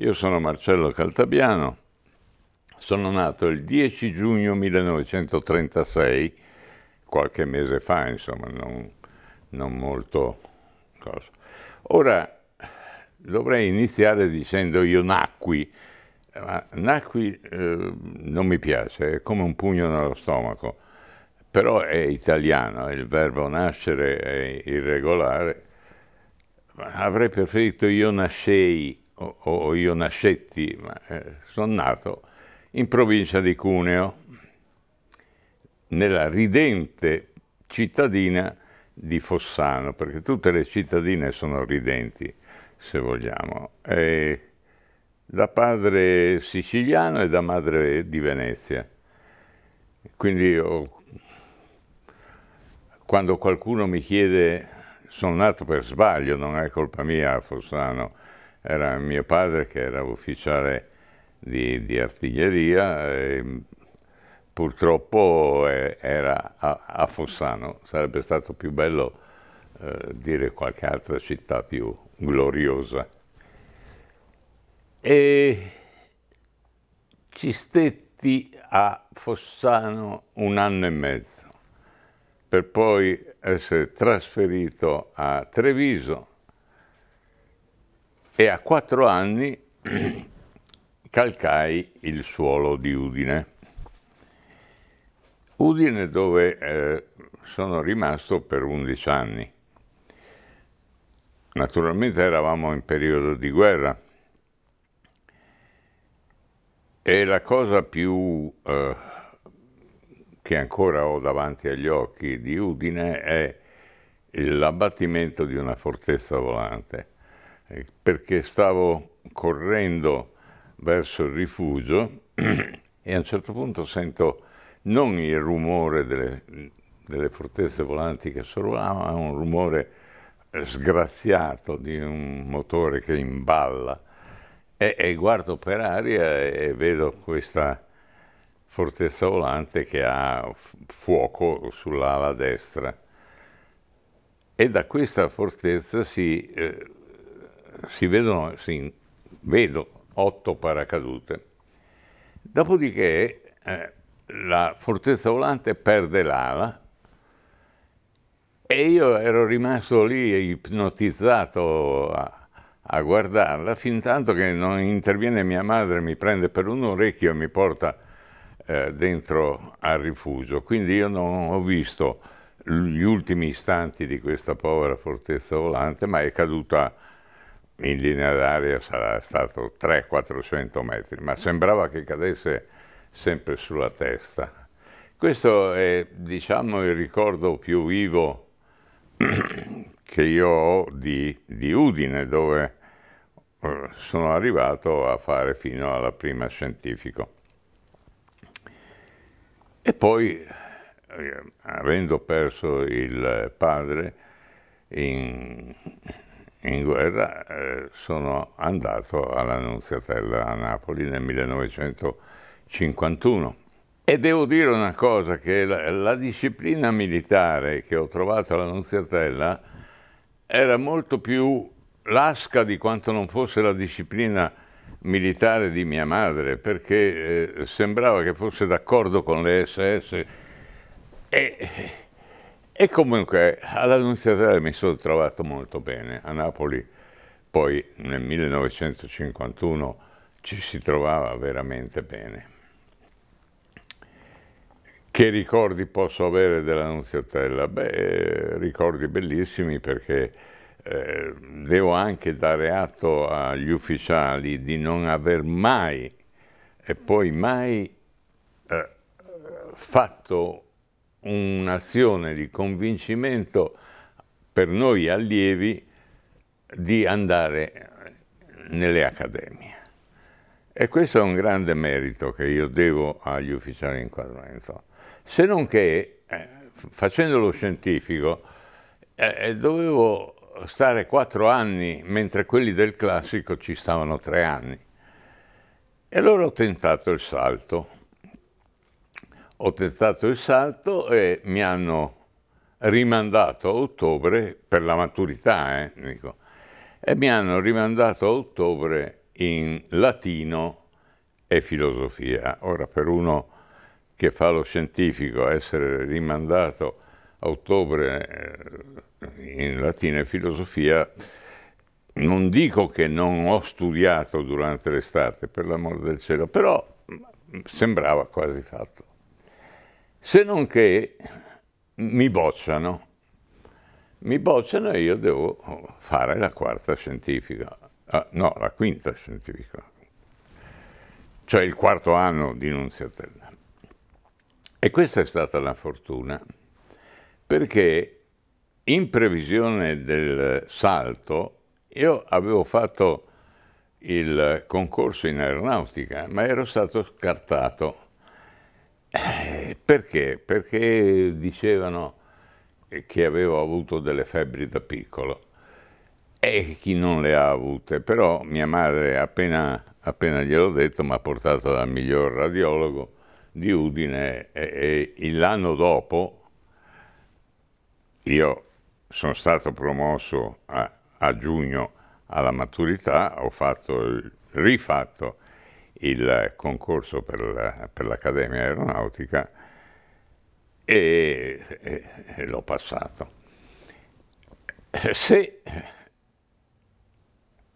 Io sono Marcello Caltabiano, sono nato il 10 giugno 1936, qualche mese fa, insomma, non, non molto... Cosa. Ora, dovrei iniziare dicendo io nacqui, ma nacqui eh, non mi piace, è come un pugno nello stomaco, però è italiano, il verbo nascere è irregolare, avrei preferito io nascei, o, o io nascetti, ma eh, sono nato in provincia di Cuneo, nella ridente cittadina di Fossano, perché tutte le cittadine sono ridenti, se vogliamo. E da padre siciliano e da madre di Venezia. Quindi io, quando qualcuno mi chiede sono nato per sbaglio, non è colpa mia a Fossano, era mio padre che era ufficiale di, di artiglieria, e, purtroppo eh, era a, a, Fossano, sarebbe stato più bello eh, dire qualche altra città più gloriosa. E ci stetti a Fossano un anno e mezzo, per poi essere trasferito a Treviso, e a quattro anni calcai il suolo di Udine. Udine dove eh, sono rimasto per 11 anni. Naturalmente eravamo in periodo di guerra e la cosa più eh, che ancora ho davanti agli occhi di Udine è l'abbattimento di una fortezza volante. Eh, perché stavo correndo verso il rifugio e a un certo punto sento non il rumore delle, delle fortezze volanti che sorvolavano, ma un rumore sgraziato di un motore che imballa e, e guardo per aria e vedo questa fortezza volante che ha fuoco sull'ala destra e da questa fortezza si eh, si vedono, si, vedo otto paracadute. Dopodiché eh, la fortezza volante perde l'ala e io ero rimasto lì ipnotizzato a, a guardarla fin tanto che non interviene mia madre, mi prende per un orecchio e mi porta eh, dentro al rifugio. Quindi io non ho visto gli ultimi istanti di questa povera fortezza volante, ma è caduta in linea d'aria sarà stato 300-400 metri, ma sembrava che cadesse sempre sulla testa. Questo è, diciamo, il ricordo più vivo che io ho di, di Udine, dove eh, sono arrivato a fare fino alla prima scientifico. E poi, eh, avendo perso il padre in in guerra eh, sono andato all'Annunziatella a Napoli nel 1951. E devo dire una cosa, che la, la disciplina militare che ho trovato all'Annunziatella era molto più lasca di quanto non fosse la disciplina militare di mia madre, perché eh, sembrava che fosse d'accordo con le SS e e comunque all'Annunziatore mi sono trovato molto bene. A Napoli poi nel 1951 ci si trovava veramente bene. Che ricordi posso avere dell'Annunziatella? Beh, ricordi bellissimi perché eh, devo anche dare atto agli ufficiali di non aver mai e poi mai eh, fatto un'azione di convincimento per noi allievi di andare nelle accademie. E questo è un grande merito che io devo agli ufficiali in quadramento. Se non che, eh, facendo lo scientifico, eh, eh, dovevo stare quattro anni, mentre quelli del classico ci stavano tre anni. E allora ho tentato il salto ho tentato il salto e mi hanno rimandato a ottobre, per la maturità, eh, dico, e mi hanno rimandato a ottobre in latino e filosofia. Ora, per uno che fa lo scientifico, essere rimandato a ottobre eh, in latino e filosofia, non dico che non ho studiato durante l'estate, per l'amor del cielo, però mm, sembrava quasi fatto. Se non che mi bocciano, mi bocciano e io devo fare la quarta scientifica, ah, no, la quinta scientifica, cioè il quarto anno di Nunziatella. E questa è stata la fortuna, perché in previsione del salto io avevo fatto il concorso in aeronautica, ma ero stato scartato eh, perché? Perché dicevano che avevo avuto delle febbri da piccolo e chi non le ha avute, però mia madre appena, appena gliel'ho detto mi ha portato dal miglior radiologo di Udine e, e l'anno dopo io sono stato promosso a, a, giugno alla maturità, ho fatto, rifatto il concorso per, la, per l'Accademia Aeronautica e, e, e l'ho passato. Se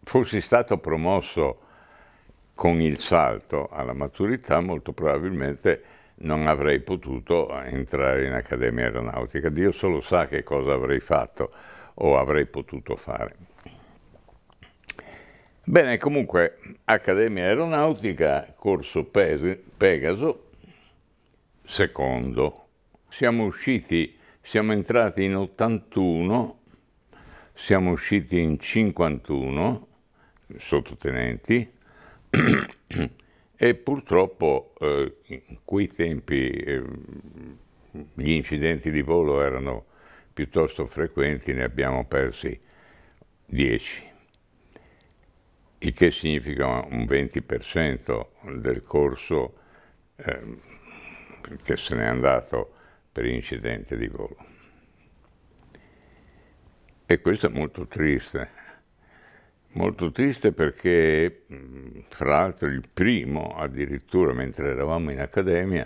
fossi stato promosso con il salto alla maturità, molto probabilmente non avrei potuto entrare in Accademia Aeronautica. Dio solo sa che cosa avrei fatto o avrei potuto fare. Bene, comunque, Accademia Aeronautica, corso Pegaso, secondo. Siamo usciti, siamo entrati in 81, siamo usciti in 51, sottotenenti, e purtroppo eh, in quei tempi eh, gli incidenti di volo erano piuttosto frequenti, ne abbiamo persi 10 il che significa un 20% del corso eh, che se n'è andato per incidente di volo. E questo è molto triste, molto triste perché fra l'altro il primo addirittura mentre eravamo in accademia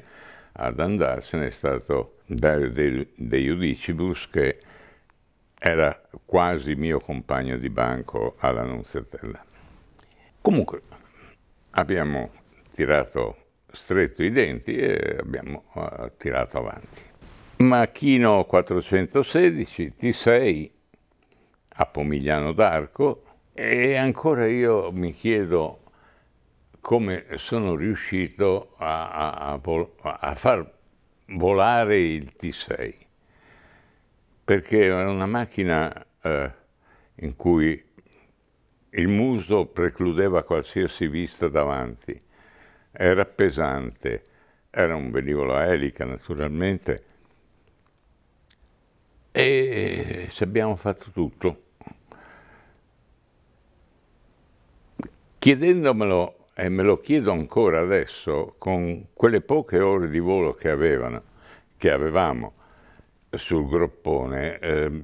ad andarsene è stato Dario De, De che era quasi mio compagno di banco alla Nunziatella. Comunque abbiamo tirato stretto i denti e abbiamo uh, tirato avanti. Machino 416, T6 a Pomigliano d'Arco e ancora io mi chiedo come sono riuscito a, a, a, a far volare il T6 perché era una macchina eh, in cui il muso precludeva qualsiasi vista davanti. Era pesante, era un velivolo a elica naturalmente e ci abbiamo fatto tutto. Chiedendomelo, e me lo chiedo ancora adesso, con quelle poche ore di volo che, avevano, che avevamo sul groppone, eh,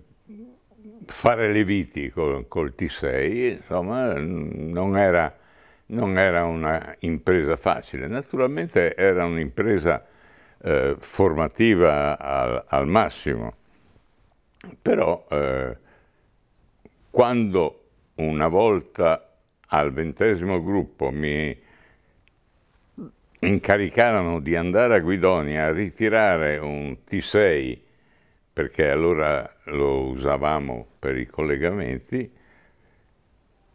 fare le viti col, col T6, insomma, non era, non era una impresa facile. Naturalmente era un'impresa eh, formativa al, al, massimo, però eh, quando una volta al ventesimo gruppo mi incaricarono di andare a Guidonia a ritirare un T6 perché allora lo usavamo per i collegamenti,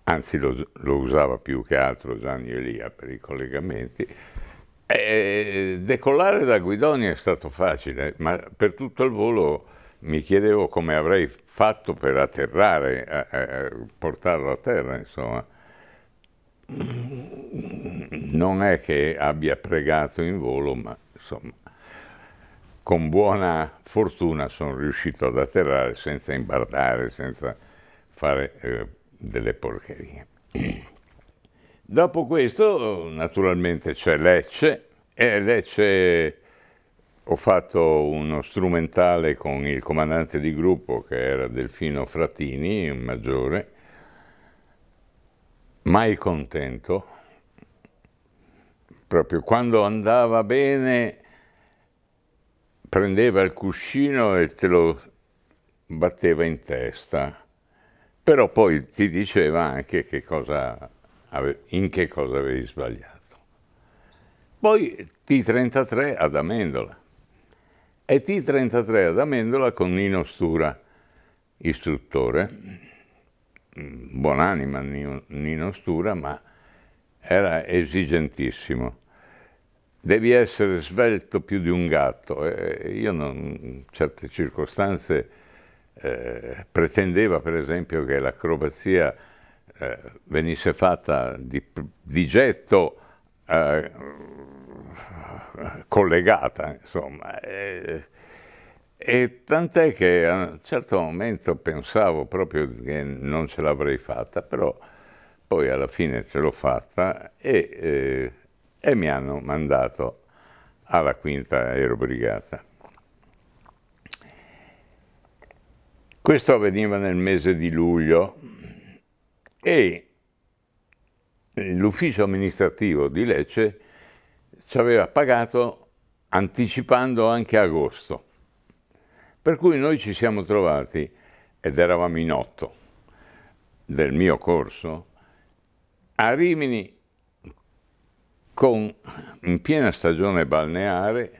anzi lo, lo usava più che altro Gianni Elia per i collegamenti, e decollare da Guidonia è stato facile, ma per tutto il volo mi chiedevo come avrei fatto per atterrare, a, a portarlo a terra, insomma. Non è che abbia pregato in volo, ma insomma, con buona fortuna sono riuscito ad atterrare senza imbardare, senza fare eh, delle porcherie. Dopo questo naturalmente c'è Lecce e Lecce ho fatto uno strumentale con il comandante di gruppo che era Delfino Frattini, un maggiore, mai contento, proprio quando andava bene prendeva il cuscino e te lo batteva in testa, però poi ti diceva anche che cosa ave, in che cosa avevi sbagliato. Poi T33 ad Amendola e T33 ad Amendola con Nino Stura, istruttore, mm, buonanima Nino Stura, ma era esigentissimo devi essere svelto più di un gatto. Eh, io non, in certe circostanze eh, pretendeva per esempio che l'acrobazia eh, venisse fatta di, di getto eh, collegata, insomma. E tant'è che a un certo momento pensavo proprio che non ce l'avrei fatta, però poi alla fine ce l'ho fatta e eh, e mi hanno mandato alla quinta aerobrigata. Questo avveniva nel mese di luglio e l'ufficio amministrativo di Lecce ci aveva pagato anticipando anche agosto. Per cui noi ci siamo trovati, ed eravamo in otto del mio corso, a Rimini con, in piena stagione balneare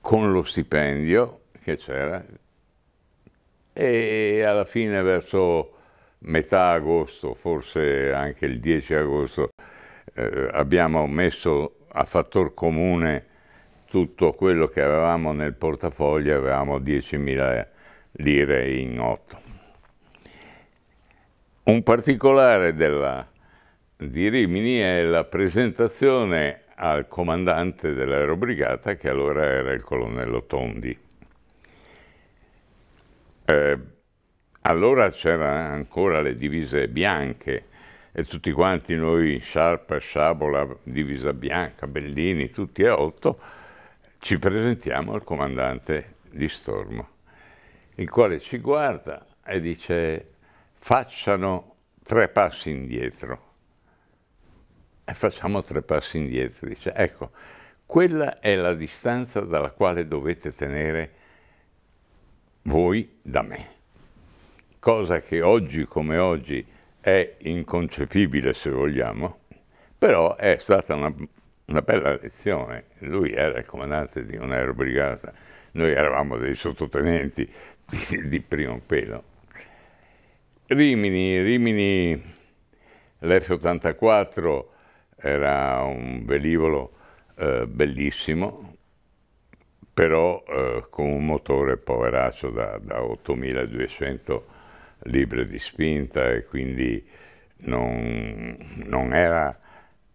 con lo stipendio che c'era e alla fine verso metà agosto, forse anche il 10 agosto, eh, abbiamo messo a fattor comune tutto quello che avevamo nel portafoglio, avevamo 10.000 lire in otto. Un particolare della di Rimini è la presentazione al comandante dell'aerobrigata, che allora era il colonnello Tondi. Eh, allora c'erano ancora le divise bianche e tutti quanti noi, Sciarpa, Sciabola, divisa bianca, Bellini, tutti e otto, ci presentiamo al comandante di Stormo, il quale ci guarda e dice facciano tre passi indietro e facciamo tre passi indietro. Dice, ecco, quella è la distanza dalla quale dovete tenere voi da me. Cosa che oggi come oggi è inconcepibile se vogliamo, però è stata una, una bella lezione. Lui era il comandante di un'aerobrigata, noi eravamo dei sottotenenti di, di primo pelo. Rimini, Rimini, l'F-84 era un velivolo eh, bellissimo, però eh, con un motore poveraccio da, da 8.200 libbre di spinta e quindi non, non era,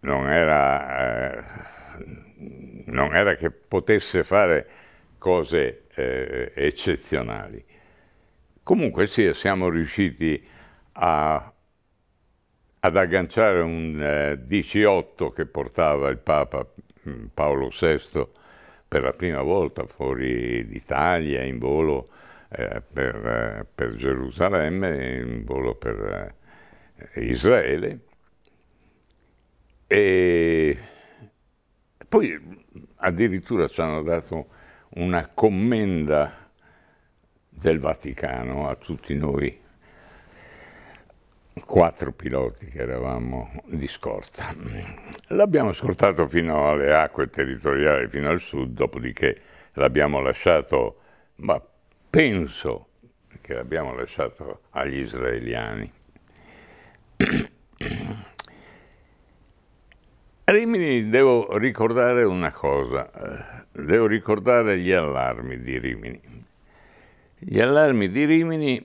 non era, eh, non era che potesse fare cose eh, eccezionali. Comunque sì, siamo riusciti a ad agganciare un eh, 18 che portava il Papa mm, Paolo VI per la prima volta fuori d'Italia in volo eh, per, eh, per, Gerusalemme, in volo per eh, Israele. E poi mm, addirittura ci hanno dato una commenda del Vaticano a tutti noi quattro piloti che eravamo di scorta. L'abbiamo scortato fino alle acque territoriali, fino al sud, dopodiché l'abbiamo lasciato, ma penso che l'abbiamo lasciato agli israeliani. Rimini, devo ricordare una cosa, eh, devo ricordare gli allarmi di Rimini. Gli allarmi di Rimini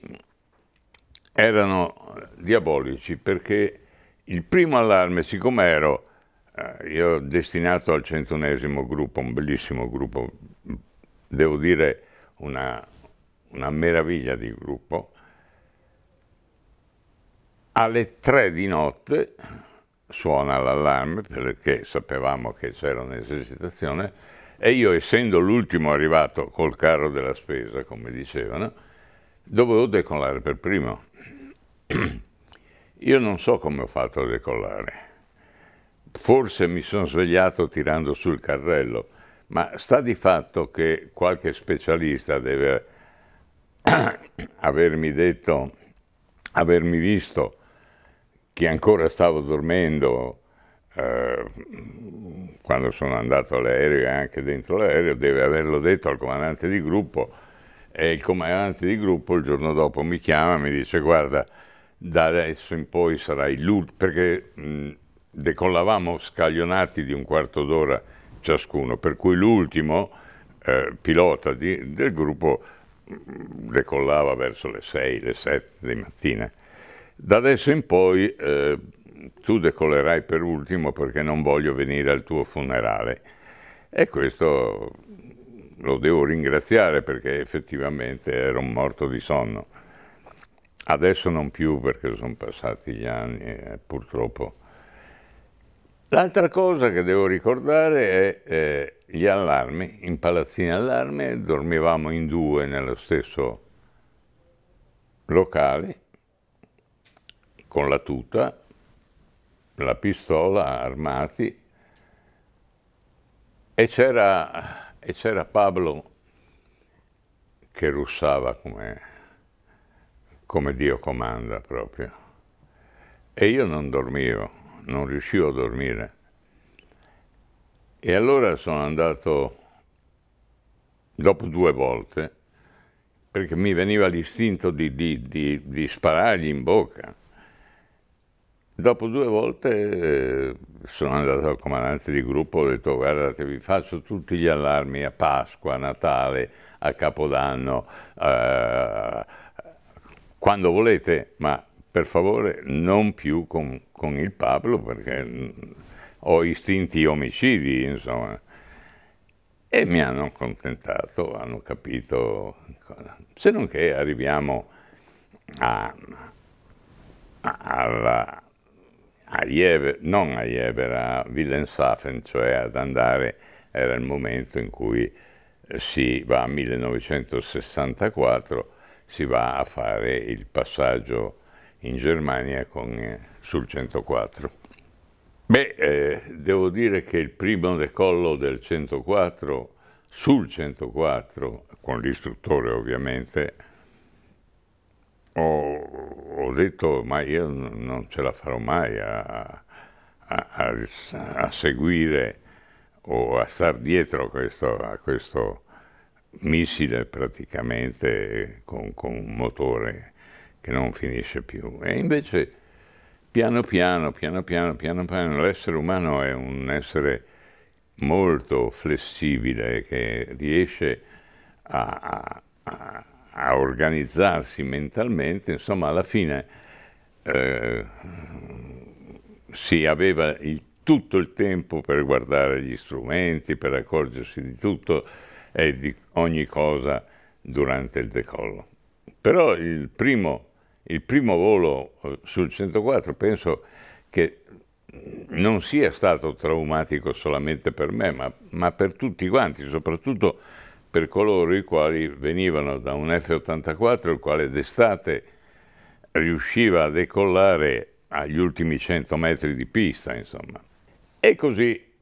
erano diabolici perché il primo allarme, siccome ero eh, io destinato al centunesimo gruppo, un bellissimo gruppo, devo dire una, una meraviglia di gruppo, alle tre di notte suona l'allarme perché sapevamo che c'era un'esercitazione e io essendo l'ultimo arrivato col carro della spesa, come dicevano, dovevo decollare per primo Io non so come ho fatto a decollare. Forse mi sono svegliato tirando sul carrello, ma sta di fatto che qualche specialista deve avermi detto, avermi visto che ancora stavo dormendo eh, quando sono andato all'aereo e anche dentro l'aereo, deve averlo detto al comandante di gruppo e il comandante di gruppo il giorno dopo mi chiama e mi dice guarda da adesso in poi sarai l'ultimo, perché mh, decollavamo scaglionati di un quarto d'ora ciascuno, per cui l'ultimo eh, pilota di, del gruppo mh, decollava verso le 6, le 7 di mattina. Da adesso in poi eh, tu decollerai per ultimo perché non voglio venire al tuo funerale. E questo lo devo ringraziare perché effettivamente ero morto di sonno adesso non più perché sono passati gli anni eh, purtroppo. L'altra cosa che devo ricordare è eh, gli allarmi, in palazzina allarme dormivamo in due nello stesso locale con la tuta, la pistola armati e c'era Pablo che russava come come Dio comanda proprio. E io non dormivo, non riuscivo a dormire. E allora sono andato dopo due volte, perché mi veniva l'istinto di, di, di, di, sparargli in bocca. Dopo due volte eh, sono andato al comandante di gruppo, ho detto guardate vi faccio tutti gli allarmi a Pasqua, a Natale, a Capodanno, eh, quando volete, ma per favore non più con, con il Pablo perché mm, ho istinti omicidi, insomma. E mi hanno accontentato, hanno capito. Se non che arriviamo a, a, a Jever, non a Jever, a Wilhelmshaven, cioè ad andare, era il momento in cui si va a 1964 si va a fare il passaggio in Germania con, eh, sul 104. Beh, eh, devo dire che il primo decollo del 104, sul 104, con l'istruttore ovviamente, ho, ho, detto ma io non ce la farò mai a, a, a, a seguire o a star dietro questo, a questo missile praticamente con, con, un motore che non finisce più. E invece piano piano, piano piano, piano piano, l'essere umano è un essere molto flessibile che riesce a, a, a organizzarsi mentalmente, insomma alla fine eh, si aveva il, tutto il tempo per guardare gli strumenti, per accorgersi di tutto, e di ogni cosa durante il decollo. Però il primo, il primo volo eh, sul 104 penso che non sia stato traumatico solamente per me, ma, ma per tutti quanti, soprattutto per coloro i quali venivano da un F-84, il quale d'estate riusciva a decollare agli ultimi 100 metri di pista, insomma. E così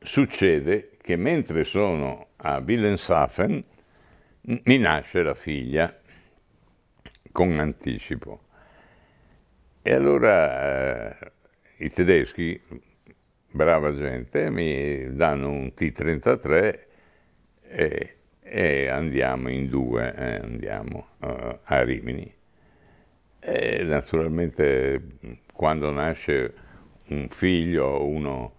succede che mentre sono a Wilhelmshaven mi nasce la figlia con anticipo. E allora eh, i tedeschi, brava gente, mi danno un T-33 e, e, andiamo in due, eh, andiamo uh, a Rimini. E naturalmente quando nasce un figlio, uno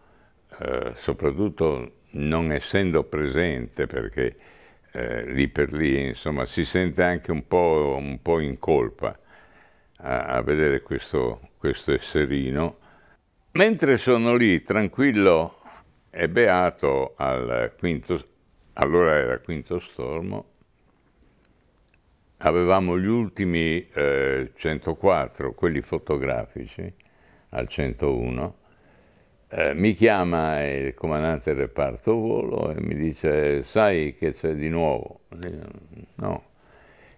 eh, soprattutto non essendo presente, perché eh, lì per lì insomma, si sente anche un po', un po in colpa a, a vedere questo, questo esserino. Mentre sono lì tranquillo e beato al quinto, allora era quinto stormo, avevamo gli ultimi eh, 104, quelli fotografici, al 101, eh, mi chiama il comandante del reparto volo e mi dice sai che c'è di nuovo? no.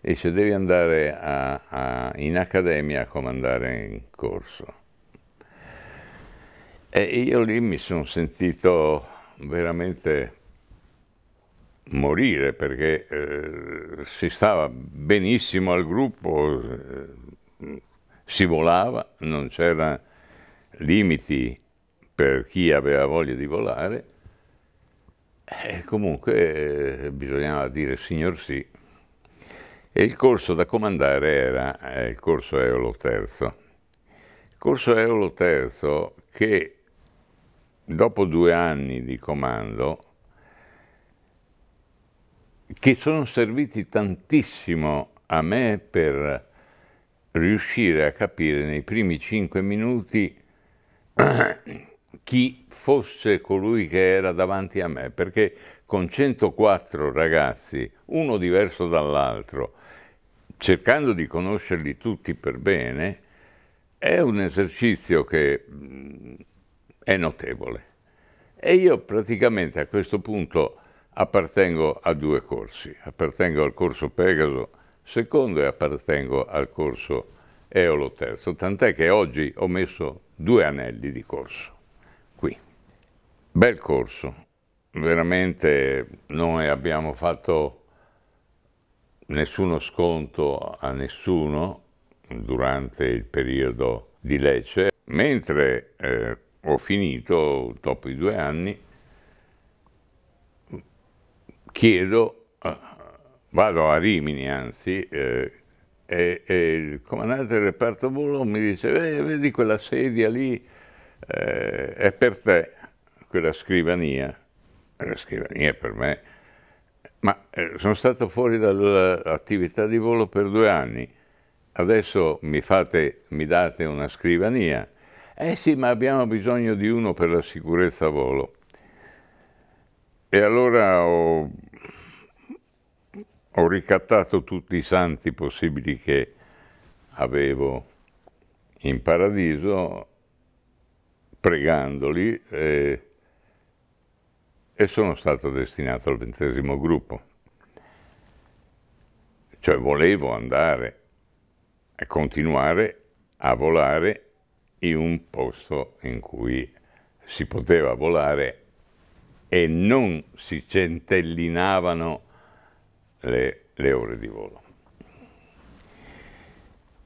E dice devi andare a, a, in accademia a comandare in corso. E io lì mi sono sentito veramente morire perché eh, si stava benissimo al gruppo, eh, si volava, non c'erano limiti per chi aveva voglia di volare, eh, comunque eh, bisognava dire signor sì. E il corso da comandare era eh, il corso Eolo III. Il corso Eolo III che dopo due anni di comando, che sono serviti tantissimo a me per riuscire a capire nei primi cinque minuti chi fosse colui che era davanti a me, perché con 104 ragazzi, uno diverso dall'altro, cercando di conoscerli tutti per bene, è un esercizio che mm, è notevole. E io praticamente a questo punto appartengo a due corsi, appartengo al corso Pegaso secondo e appartengo al corso Eolo terzo, tant'è che oggi ho messo due anelli di corso qui. Bel corso, veramente noi abbiamo fatto nessuno sconto a nessuno durante il periodo di Lecce, mentre eh, ho finito dopo i due anni, chiedo, eh, vado a Rimini anzi, eh, e, e, il comandante del reparto volo mi dice, eh, vedi quella sedia lì, eh, è per te quella scrivania, eh, la scrivania è per me, ma eh, sono stato fuori dall'attività di volo per due anni, adesso mi, fate, mi date una scrivania, eh sì, ma abbiamo bisogno di uno per la sicurezza a volo. E allora ho, ho ricattato tutti i santi possibili che avevo in paradiso pregandoli e, e sono stato destinato al ventesimo gruppo. Cioè volevo andare e continuare a volare in un posto in cui si poteva volare e non si centellinavano le, le ore di volo.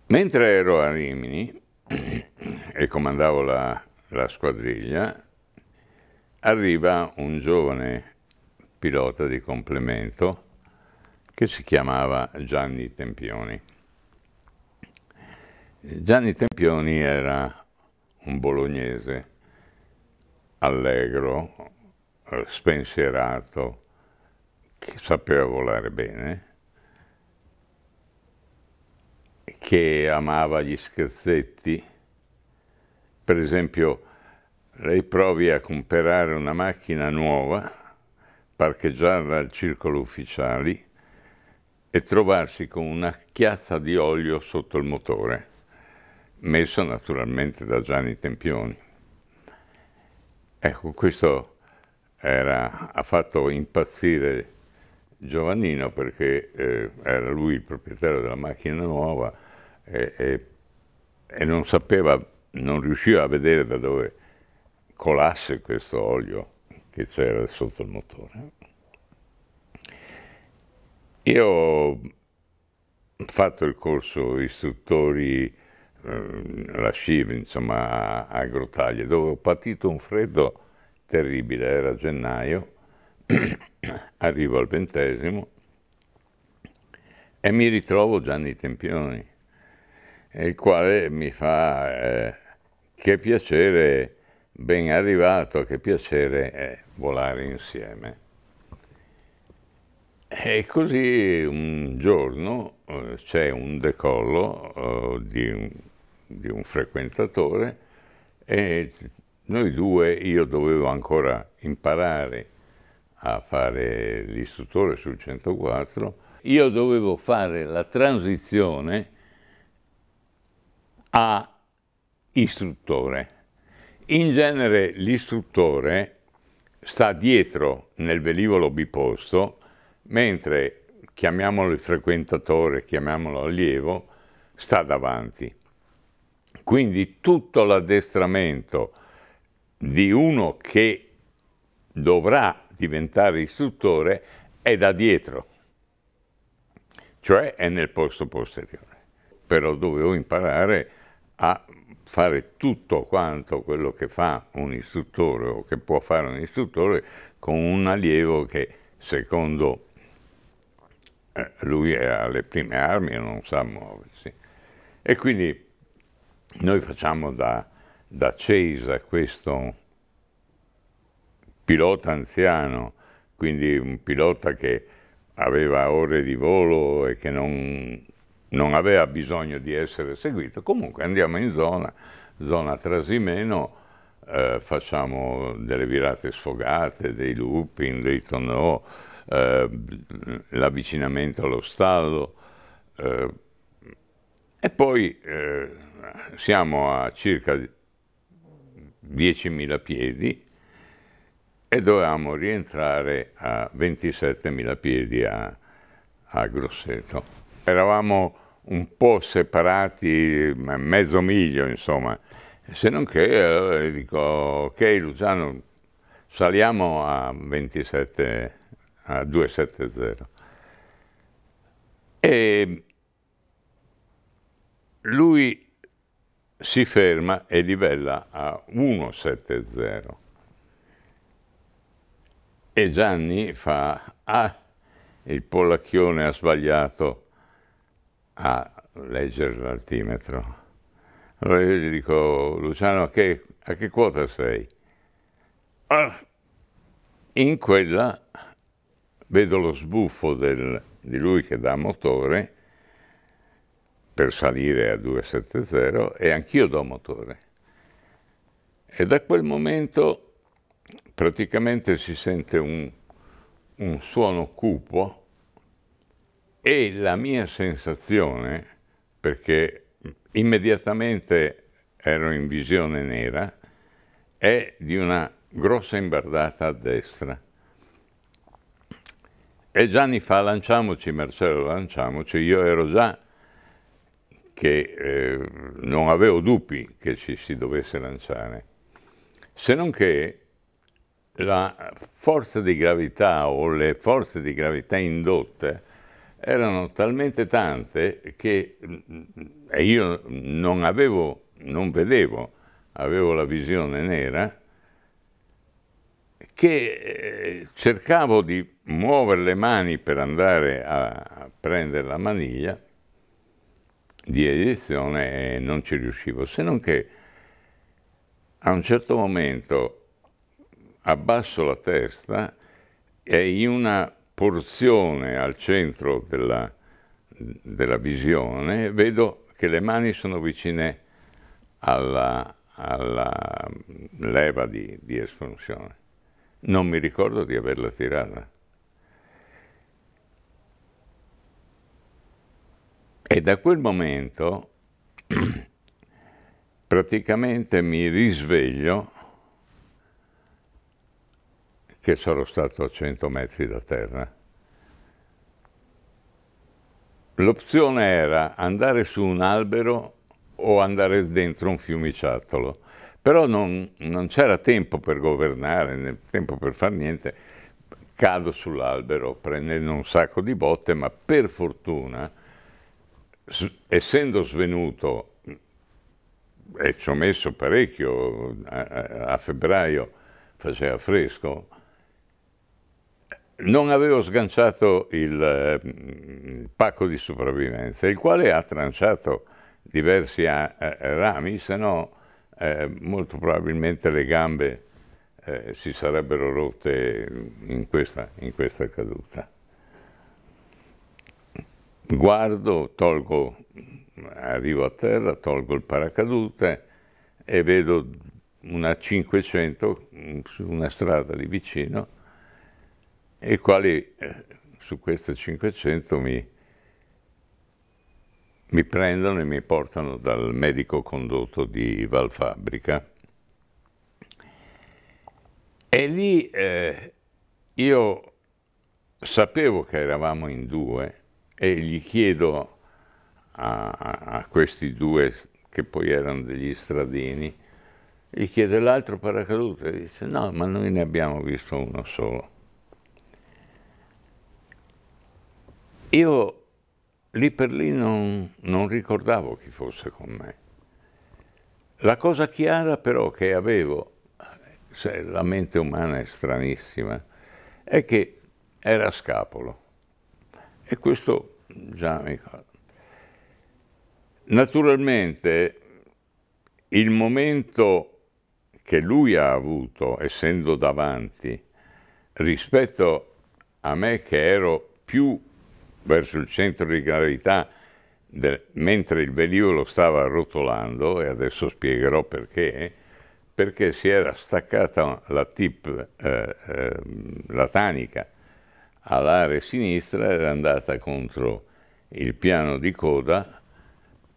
Mentre ero a Rimini e comandavo la la squadriglia, arriva un giovane pilota di complemento che si chiamava Gianni Tempioni. Gianni Tempioni era un bolognese allegro, spensierato, che sapeva volare bene, che amava gli scherzetti, per esempio, lei provi a comprare una macchina nuova, parcheggiarla al circolo ufficiali e trovarsi con una chiazza di olio sotto il motore, messo naturalmente da Gianni Tempioni. Ecco, questo era, ha fatto impazzire Giovannino perché eh, era lui il proprietario della macchina nuova e, e, e non sapeva non riusciva a vedere da dove colasse questo olio che c'era sotto il motore. Io ho fatto il corso istruttori eh, la sciva, insomma, a Grottaglie, dove ho patito un freddo terribile, era gennaio, arrivo al ventesimo e mi ritrovo Gianni Tempioni, il quale mi fa eh, che piacere, ben arrivato, che piacere è eh, volare insieme. E così un giorno eh, c'è un decollo eh, di un, di un frequentatore e noi due, io dovevo ancora imparare a fare l'istruttore sul 104, io dovevo fare la transizione a istruttore. In genere l'istruttore sta dietro nel velivolo biposto, mentre chiamiamolo il frequentatore, chiamiamolo allievo, sta davanti. Quindi tutto l'addestramento di uno che dovrà diventare istruttore è da dietro, cioè è nel posto posteriore. Però dovevo imparare a fare tutto quanto quello che fa un istruttore o che può fare un istruttore con un allievo che secondo eh, lui è alle prime armi e non sa muoversi. E quindi noi facciamo da, da Cesa questo pilota anziano, quindi un pilota che aveva ore di volo e che non non aveva bisogno di essere seguito, comunque andiamo in zona, zona Trasimeno, eh, facciamo delle virate sfogate, dei looping, dei tonneau, eh, l'avvicinamento allo stallo eh, e poi eh, siamo a circa 10.000 piedi e dovevamo rientrare a 27.000 piedi a, a Grosseto eravamo un po' separati, mezzo miglio insomma, se non che io eh, dico ok Luciano saliamo a 27, a 270. E lui si ferma e livella a 170. E Gianni fa, ah, il pollacchione ha sbagliato, a leggere l'altimetro. Allora io gli dico, Luciano, a che, a che quota sei? Ah, in quella vedo lo sbuffo del, di lui che dà motore per salire a 270 e anch'io do motore. E da quel momento praticamente si sente un, un suono cupo e la mia sensazione, perché immediatamente ero in visione nera, è di una grossa imbardata a destra. E Gianni fa lanciamoci Marcello, lanciamoci. Io ero già che eh, non avevo dubbi che ci si dovesse lanciare. Se non che la forza di gravità o le forze di gravità indotte erano talmente tante che io non avevo, non vedevo, avevo la visione nera, che eh, cercavo di muovere le mani per andare a prendere la maniglia di edizione e non ci riuscivo, se non che a un certo momento abbasso la testa e in una porzione al centro della, della visione, vedo che le mani sono vicine alla, alla leva di, di espansione. Non mi ricordo di averla tirata. E da quel momento praticamente mi risveglio che sarò stato a 100 metri da terra. L'opzione era andare su un albero o andare dentro un fiumiciattolo, però non, non c'era tempo per governare, né tempo per far niente. Cado sull'albero prendendo un sacco di botte, ma per fortuna, essendo svenuto, e ci ho messo parecchio a, a febbraio, faceva fresco, non avevo sganciato il, mm, il, pacco di sopravvivenza, il quale ha tranciato diversi eh, eh rami, se no eh, molto probabilmente le gambe eh, si sarebbero rotte in questa, in questa caduta. Guardo, tolgo, arrivo a terra, tolgo il paracadute e vedo una 500 mm, su una strada di vicino i quali eh, su queste 500 mi, mi prendono e mi portano dal medico condotto di Valfabbrica. E lì eh, io sapevo che eravamo in due e gli chiedo a, a questi due, che poi erano degli stradini, gli chiede l'altro paracadute e dice no, ma noi ne abbiamo visto uno solo. Io lì per lì non, non ricordavo chi fosse con me. La cosa chiara però che avevo, se la mente umana è stranissima, è che era scapolo. E questo già mi ricordo. Naturalmente il momento che lui ha avuto, essendo davanti, rispetto a me che ero più verso il centro di gravità del, mentre il velivolo stava rotolando, e adesso spiegherò perché, perché si era staccata la tip eh, eh, latanica all'area sinistra era andata contro il piano di coda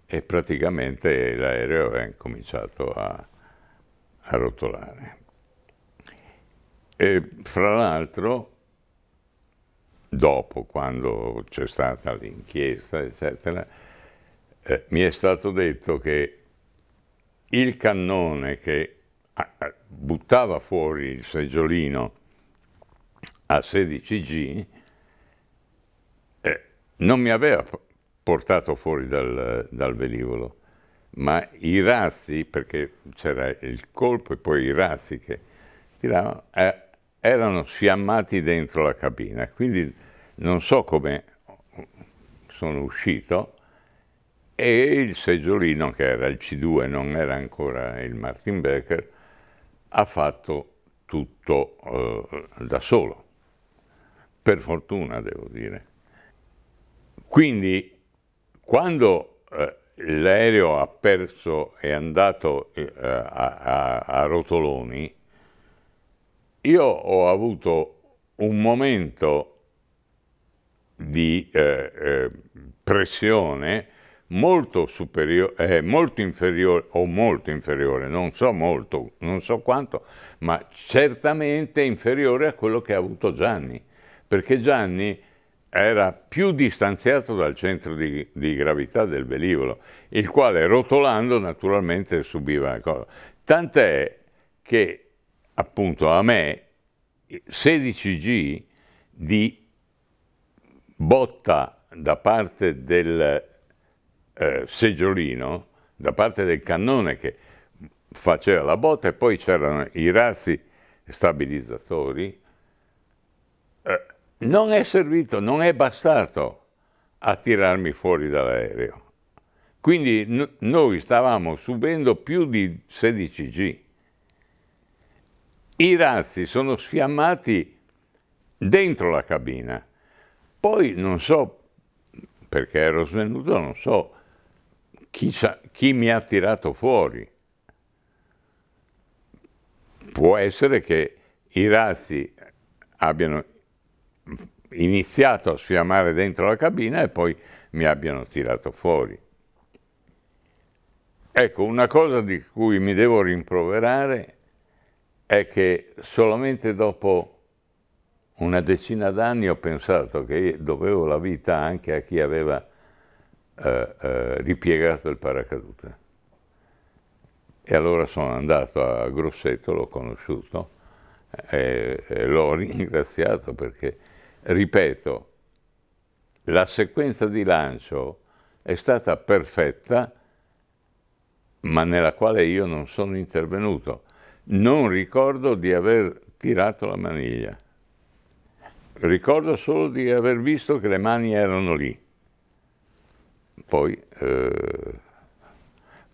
e praticamente l'aereo è cominciato a, a rotolare. E fra l'altro dopo, quando c'è stata l'inchiesta, eccetera, eh, mi è stato detto che il cannone che buttava fuori il seggiolino a 16G eh, non mi aveva portato fuori dal, dal velivolo, ma i razzi, perché c'era il colpo e poi i razzi che tiravano, eh, erano sfiammati dentro la cabina, quindi non so come sono uscito e il seggiolino, che era il C2, non era ancora il Martin Becker, ha fatto tutto eh, da solo, per fortuna devo dire. Quindi quando eh, l'aereo ha perso, è andato eh, a, a, a Rotoloni, io ho avuto un momento di eh, eh, pressione molto, superiore, eh, molto inferiore, o molto inferiore, non so molto, non so quanto, ma certamente inferiore a quello che ha avuto Gianni, perché Gianni era più distanziato dal centro di, di gravità del velivolo, il quale rotolando naturalmente subiva la cosa. Tant'è che appunto a me 16 G di botta da parte del eh, seggiolino, da parte del cannone che faceva la botta e poi c'erano i razzi stabilizzatori, eh, non è servito, non è bastato a tirarmi fuori dall'aereo. Quindi noi stavamo subendo più di 16 G i razzi sono sfiammati dentro la cabina. Poi non so, perché ero svenuto, non so chi, sa, chi mi ha tirato fuori. Può essere che i razzi abbiano iniziato a sfiammare dentro la cabina e poi mi abbiano tirato fuori. Ecco, una cosa di cui mi devo rimproverare è che solamente dopo una decina d'anni ho pensato che dovevo la vita anche a chi aveva eh, eh, ripiegato il paracadute. E allora sono andato a Grosseto, l'ho conosciuto, e, e l'ho ringraziato perché, ripeto, la sequenza di lancio è stata perfetta, ma nella quale io non sono intervenuto non ricordo di aver tirato la maniglia, ricordo solo di aver visto che le mani erano lì. Poi, eh,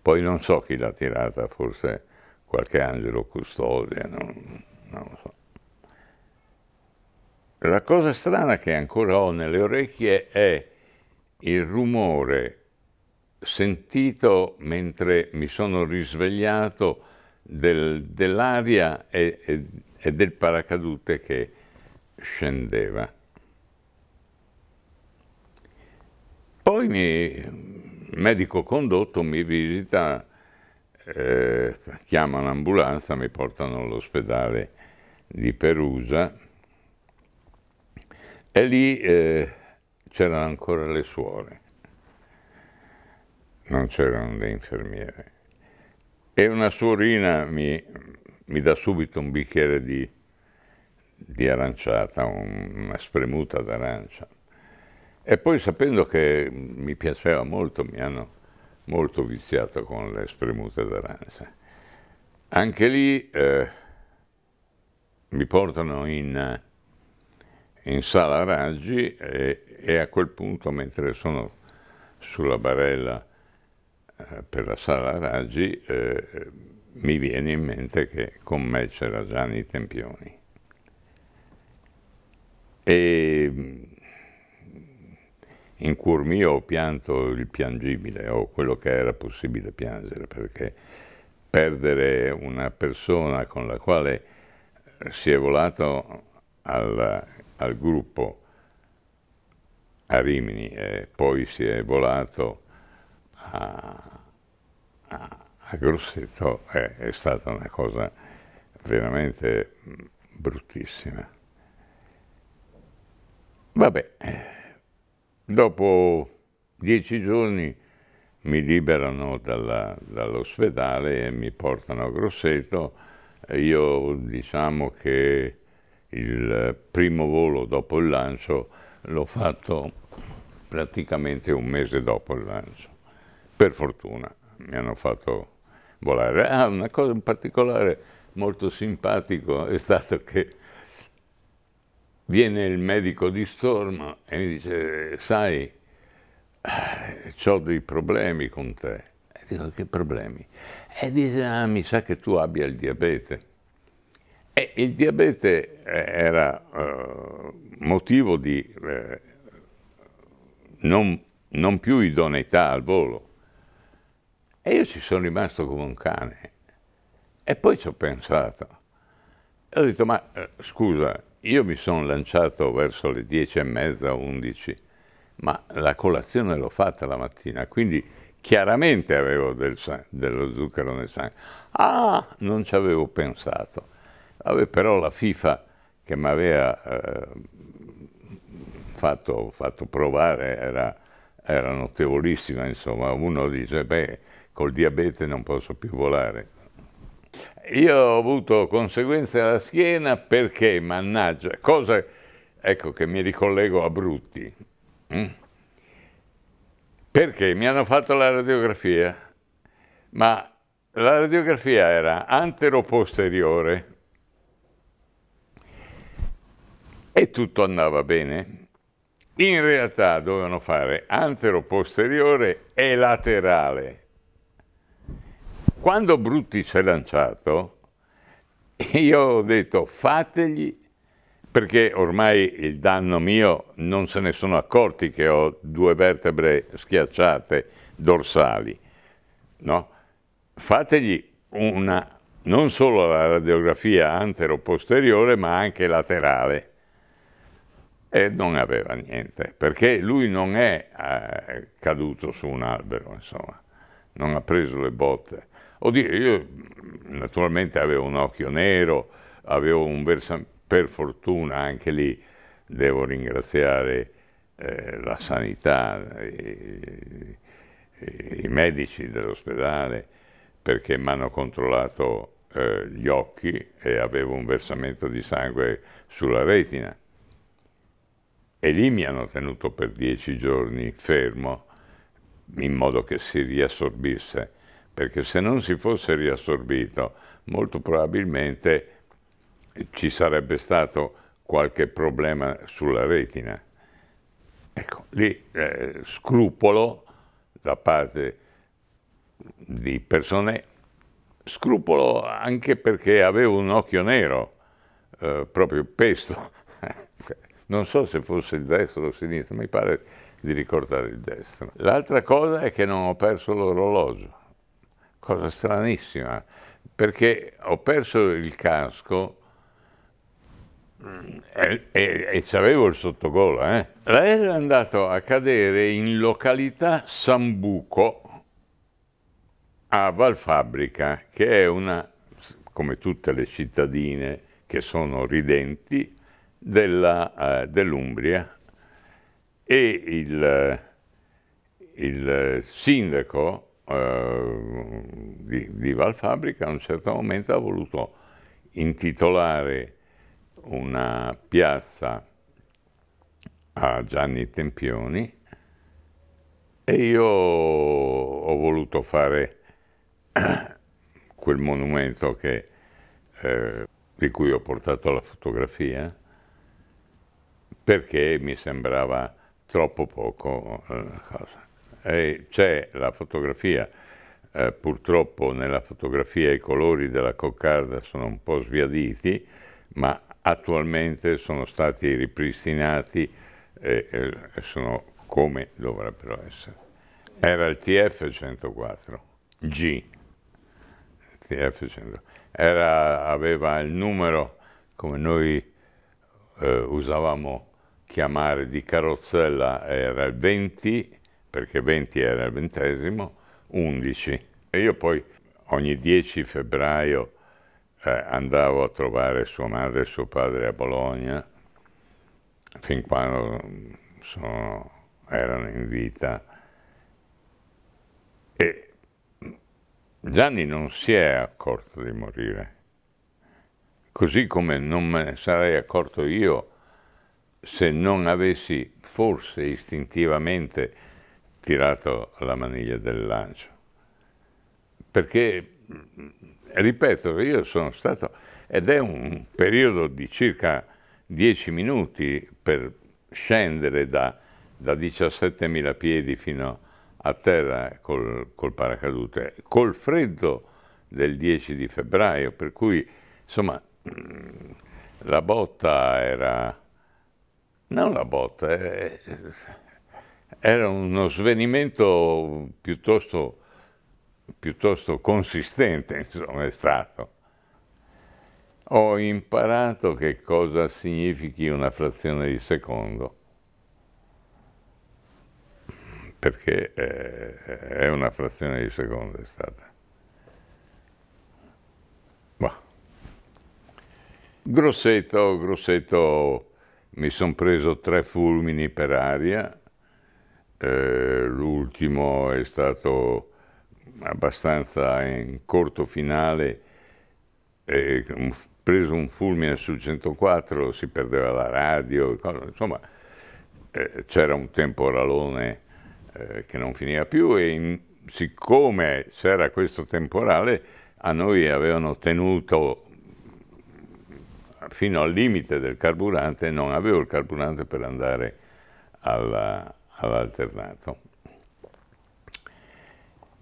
poi non so chi l'ha tirata, forse qualche angelo custode, non, non lo so. La cosa strana che ancora ho nelle orecchie è il rumore sentito mentre mi sono risvegliato del, dell'aria e, e, e del paracadute che scendeva. Poi mi, il medico condotto mi visita, eh, chiama l'ambulanza, mi portano all'ospedale di Perusa e lì eh, c'erano ancora le suore, non c'erano le infermiere. E una suorina mi, mi dà subito un bicchiere di, di aranciata, un, una spremuta d'arancia. E poi sapendo che mi piaceva molto, mi hanno molto viziato con le spremute d'arancia. Anche lì eh, mi portano in, in sala raggi e, e, a quel punto, mentre sono sulla barella eh, per la sala Raggi eh, mi viene in mente che con me c'era Gianni Tempioni. E mm, in cuor mio ho pianto il piangibile, o quello che era possibile piangere, perché perdere una persona con la quale si è volato al, al gruppo a Rimini e poi si è volato a, a, Grosseto è, è stata una cosa veramente bruttissima. Vabbè, dopo dieci giorni mi liberano dall'ospedale e mi portano a Grosseto. Io diciamo che il primo volo dopo il lancio l'ho fatto praticamente un mese dopo il lancio. Per fortuna mi hanno fatto volare. Ah, una cosa in particolare molto simpatico è stato che viene il medico di Storm e mi dice, sai, eh, ho dei problemi con te. E dico, che problemi? E dice, ah, mi sa che tu abbia il diabete. E il diabete eh, era uh, motivo di uh, non, non più idoneità al volo, e io ci sono rimasto come un cane. E poi ci ho pensato. E ho detto, ma eh, scusa, io mi sono lanciato verso le dieci e mezza, 11, ma la colazione l'ho fatta la mattina, quindi chiaramente avevo del dello zucchero nel sangue. Ah, non ci avevo pensato. Vabbè, però la FIFA che mi aveva eh, fatto, fatto, provare era, era notevolissima, insomma, uno dice, beh, col diabete non posso più volare. Io ho avuto conseguenze alla schiena perché, mannaggia, cosa, ecco che mi ricollego a Brutti, mm? perché mi hanno fatto la radiografia, ma la radiografia era antero-posteriore e tutto andava bene. In realtà dovevano fare antero-posteriore e laterale, quando Brutti si è lanciato, io ho detto fategli, perché ormai il danno mio non se ne sono accorti che ho due vertebre schiacciate dorsali, no? Fategli una non solo la radiografia antero-posteriore ma anche laterale e non aveva niente perché lui non è eh, caduto su un albero insomma non ha preso le botte Oddio, io naturalmente avevo un occhio nero, avevo un versante, per fortuna anche lì devo ringraziare eh, la sanità, i, eh, eh, i, medici dell'ospedale, perché mi hanno controllato eh, gli occhi e avevo un versamento di sangue sulla retina. E lì mi hanno tenuto per dieci giorni fermo in modo che si riassorbisse perché se non si fosse riassorbito molto probabilmente ci sarebbe stato qualche problema sulla retina. Ecco, lì eh, scrupolo da parte di persone, scrupolo anche perché avevo un occhio nero, eh, proprio pesto, non so se fosse il destro o il sinistro, mi pare di ricordare il destro. L'altra cosa è che non ho perso l'orologio cosa stranissima, perché ho perso il casco eh, e, e, e c'avevo il sottogola. Eh. L'aereo è andato a cadere in località Sambuco a Valfabbrica, che è una, come tutte le cittadine che sono ridenti, eh, dell'Umbria. Uh, dell e il, il sindaco eh, di, di Valfabbrica a un certo momento ha voluto intitolare una piazza a Gianni Tempioni e io ho voluto fare quel monumento che, eh, di cui ho portato la fotografia perché mi sembrava troppo poco eh, cosa c'è la fotografia, eh, purtroppo nella fotografia i colori della coccarda sono un po' sviaditi, ma attualmente sono stati ripristinati e, e sono come dovrebbero essere. Era il TF-104, G, TF-104, aveva il numero, come noi eh, usavamo chiamare, di carrozzella, era il 20 perché 20 era il ventesimo, 11. E io poi ogni 10 febbraio eh, andavo a trovare sua madre e suo padre a Bologna, fin quando mm, sono, erano in vita. E Gianni non si è accorto di morire, così come non me ne sarei accorto io se non avessi forse istintivamente tirato la maniglia del lancio. Perché, ripeto, io sono stato, ed è un periodo di circa dieci minuti per scendere da, da 17.000 piedi fino a terra col, col paracadute, col freddo del 10 di febbraio, per cui insomma la botta era... non la botta, eh, era uno svenimento piuttosto, piuttosto consistente, insomma, è stato. Ho imparato che cosa significhi una frazione di secondo, perché eh, è una frazione di secondo, è stata. Bah. Grosseto, grosseto, mi sono preso tre fulmini per aria, eh, l'ultimo è stato abbastanza in corto finale, eh, preso un fulmine sul 104, si perdeva la radio, insomma eh, c'era un temporalone eh, che non finiva più e in, siccome c'era questo temporale a noi avevano tenuto fino al limite del carburante, non avevo il carburante per andare alla, all'alternato.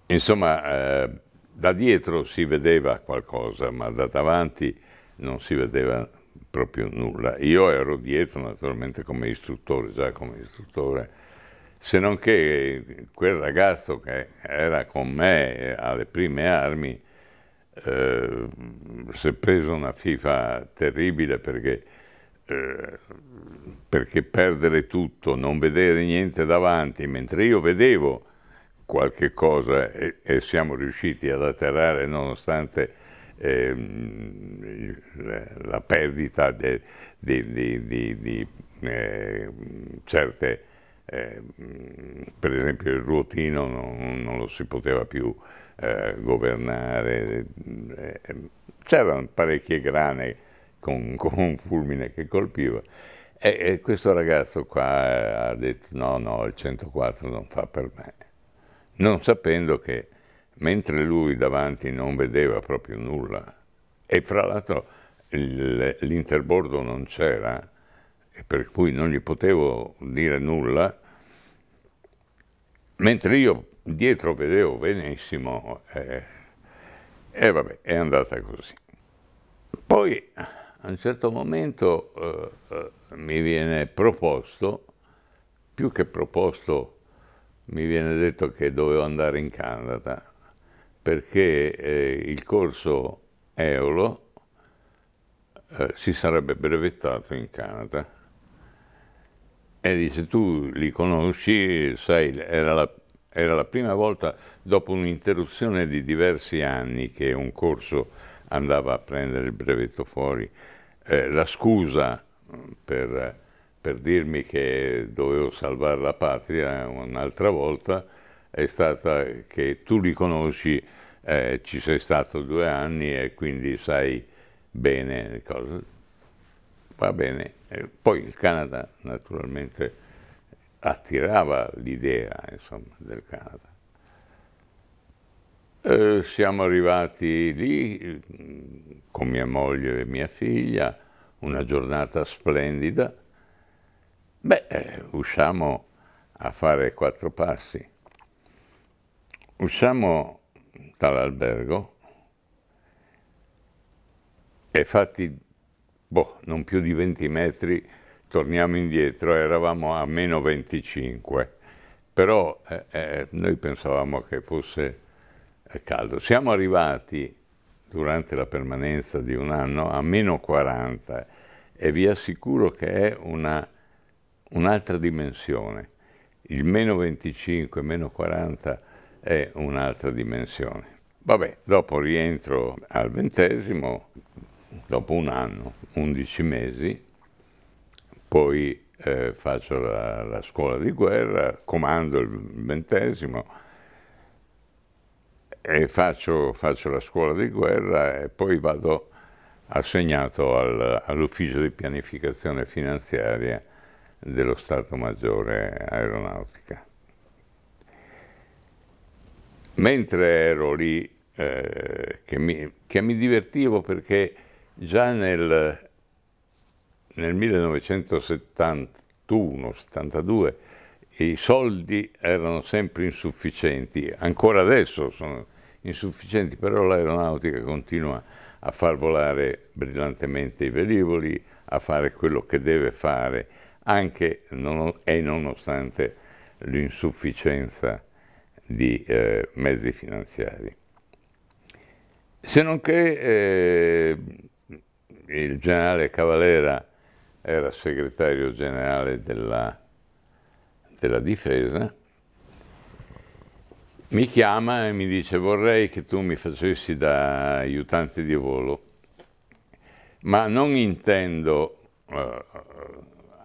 Insomma, eh, da dietro si vedeva qualcosa, ma da davanti non si vedeva proprio nulla. Io ero dietro naturalmente come istruttore, già come istruttore, se non che quel ragazzo che era con me alle prime armi eh, si è preso una FIFA terribile perché eh, perché perdere tutto, non vedere niente davanti, mentre io vedevo qualche cosa e, e siamo riusciti ad atterrare nonostante eh, la perdita di eh, certe, eh, per esempio il ruotino non, non lo si poteva più eh, governare, eh, c'erano parecchie grane con, con un fulmine che colpiva. E, e, questo ragazzo qua eh, ha detto no, no, il 104 non fa per me. Non sapendo che mentre lui davanti non vedeva proprio nulla e fra l'altro l'interbordo non c'era, per cui non gli potevo dire nulla, mentre io dietro vedevo benissimo eh, e eh, eh, vabbè, è andata così. Poi a un certo momento eh, eh, mi viene proposto, più che proposto, mi viene detto che dovevo andare in Canada, perché eh, il corso Eolo eh, si sarebbe brevettato in Canada. E dice, tu li conosci, sai, era la, era la prima volta dopo un'interruzione di diversi anni che un corso andava a prendere il brevetto fuori eh, la scusa mm, per, per, dirmi che dovevo salvare la patria un'altra volta è stata che tu li conosci, eh, ci sei stato due anni e quindi sai bene le cose. Va bene. E eh, poi il Canada naturalmente attirava l'idea del Canada. Eh, siamo arrivati lì mm, con mia moglie e mia figlia, una giornata splendida. Beh, eh, usciamo a fare quattro passi. Usciamo dall'albergo e fatti, boh, non più di 20 metri, torniamo indietro, eravamo a meno 25. Però eh, eh, noi pensavamo che fosse è caldo. Siamo arrivati durante la permanenza di un anno a meno 40 e vi assicuro che è un'altra un dimensione. Il meno 25, meno 40 è un'altra dimensione. Vabbè, dopo rientro al ventesimo, dopo un anno, 11 mesi, poi eh, faccio la, la, scuola di guerra, comando il ventesimo, e faccio, faccio, la scuola di guerra e poi vado assegnato al, all'ufficio di pianificazione finanziaria dello Stato Maggiore Aeronautica. Mentre ero lì, eh, che, mi, che, mi, divertivo perché già nel, nel 1971-72 i soldi erano sempre insufficienti, ancora adesso sono insufficienti, però l'aeronautica continua a far volare brillantemente i velivoli, a fare quello che deve fare, anche non, e nonostante l'insufficienza di eh, mezzi finanziari. Se non che eh, il generale Cavalera era segretario generale della, della difesa, mi chiama e mi dice vorrei che tu mi facessi da aiutante di volo, ma non intendo eh,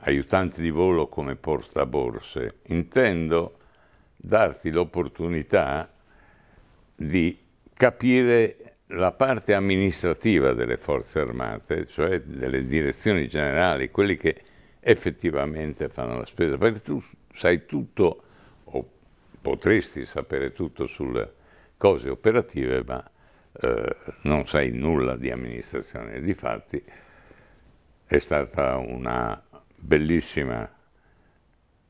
aiutante di volo come portaborse, intendo darti l'opportunità di capire la parte amministrativa delle forze armate, cioè delle direzioni generali, quelli che effettivamente fanno la spesa, perché tu sai tutto potresti sapere tutto sulle cose operative, ma eh, non sai nulla di amministrazione. Difatti è stata una bellissima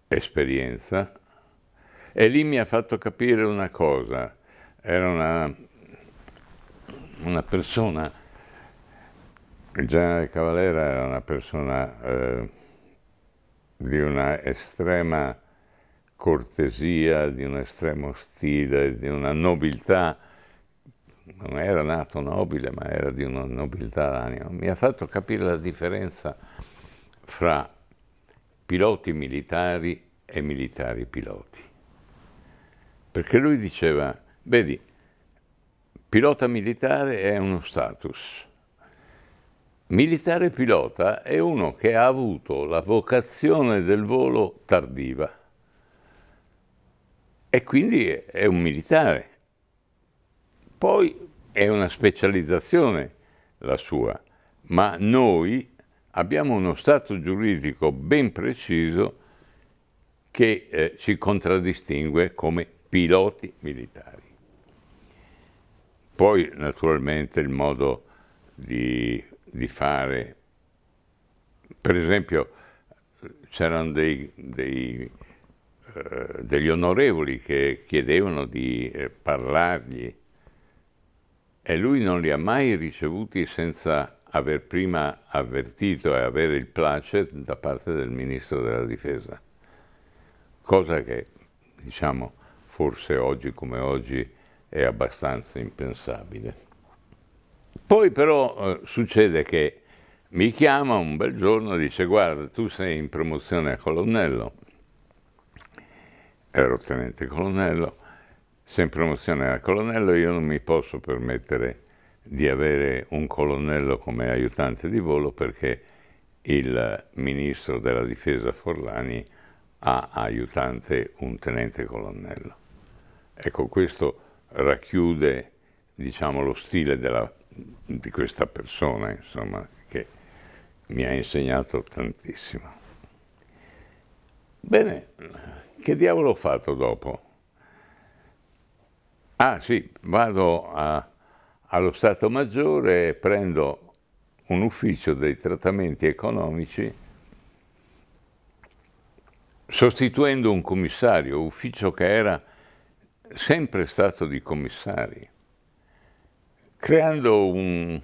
esperienza e lì mi ha fatto capire una cosa. Era una, una persona, il generale Cavalera era una persona eh, di una estrema cortesia, di un estremo stile, di una nobiltà, non era nato nobile, ma era di una nobiltà d'animo. Mi ha fatto capire la differenza fra piloti militari e militari piloti. Perché lui diceva, vedi, pilota militare è uno status, militare pilota è uno che ha avuto la vocazione del volo tardiva e quindi è un militare. Poi è una specializzazione la sua, ma noi abbiamo uno stato giuridico ben preciso che eh, ci contraddistingue come piloti militari. Poi naturalmente il modo di, di fare, per esempio c'erano dei, dei eh, degli onorevoli che chiedevano di eh, parlargli e lui non li ha mai ricevuti senza aver prima avvertito e avere il placet da parte del Ministro della Difesa, cosa che, diciamo, forse oggi come oggi è abbastanza impensabile. Poi però eh, succede che mi chiama un bel giorno e dice guarda tu sei in promozione a colonnello ero tenente colonnello, sempre in promozione era colonnello io non mi posso permettere di avere un colonnello come aiutante di volo perché il ministro della difesa Forlani ha aiutante un tenente colonnello. Ecco, questo racchiude diciamo, lo stile della, di questa persona, insomma, che mi ha insegnato tantissimo. Bene, che diavolo ho fatto dopo? Ah sì, vado a, allo Stato Maggiore e prendo un ufficio dei trattamenti economici sostituendo un commissario, ufficio che era sempre stato di commissari, creando un,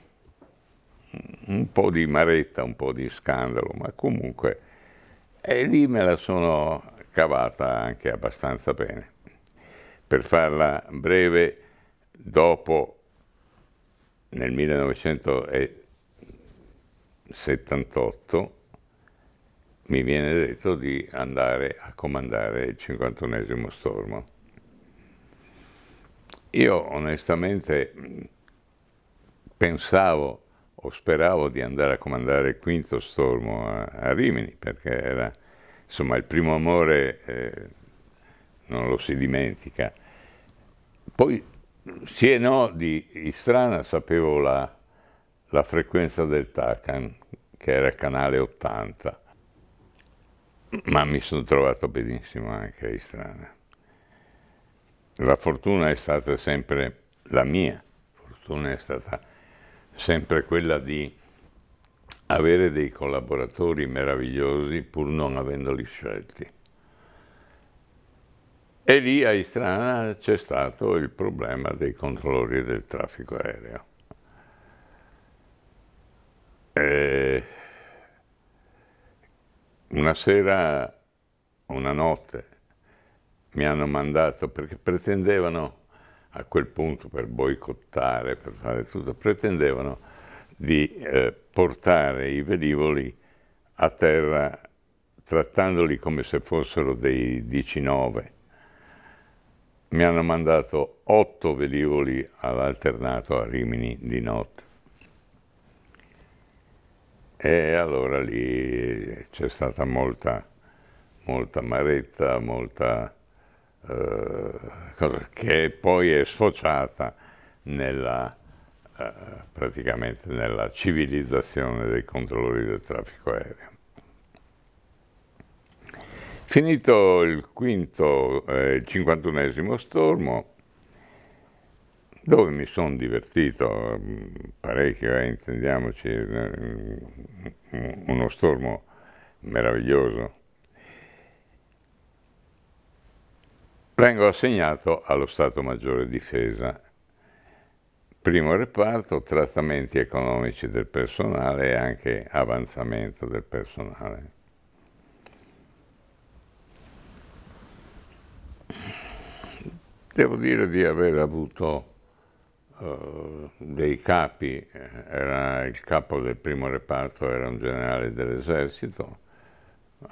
un po' di maretta, un po' di scandalo, ma comunque e lì me la sono cavata anche abbastanza bene. Per farla breve, dopo, nel 1978, mi viene detto di andare a comandare il 51 stormo. Io onestamente pensavo dopo speravo di andare a comandare il quinto stormo a, a Rimini, perché era, insomma, il primo amore eh, non lo si dimentica. Poi sì e no di strana sapevo la, la frequenza del Tacan, che era canale 80, ma mi sono trovato benissimo anche a Istrana. La fortuna è stata sempre la mia, fortuna è stata sempre quella di avere dei collaboratori meravigliosi pur non avendoli scelti. E lì a Istrana c'è stato il problema dei controllori del traffico aereo. E una sera, una notte, mi hanno mandato perché pretendevano a quel punto per boicottare, per fare tutto, pretendevano di eh, portare i velivoli a terra trattandoli come se fossero dei 19. Mi hanno mandato otto velivoli all'alternato a Rimini di notte. E allora lì c'è stata molta, molta maretta, molta eh, cosa che poi è sfociata nella, eh, praticamente nella civilizzazione dei controllori del traffico aereo. Finito il quinto, eh, il cinquantunesimo stormo, dove mi sono divertito mm, parecchio, eh, intendiamoci, eh, mm, mm, uno stormo meraviglioso, vengo assegnato allo Stato Maggiore Difesa. Primo reparto, trattamenti economici del personale e anche avanzamento del personale. Devo dire di aver avuto eh, dei capi, era il capo del primo reparto era un generale dell'esercito,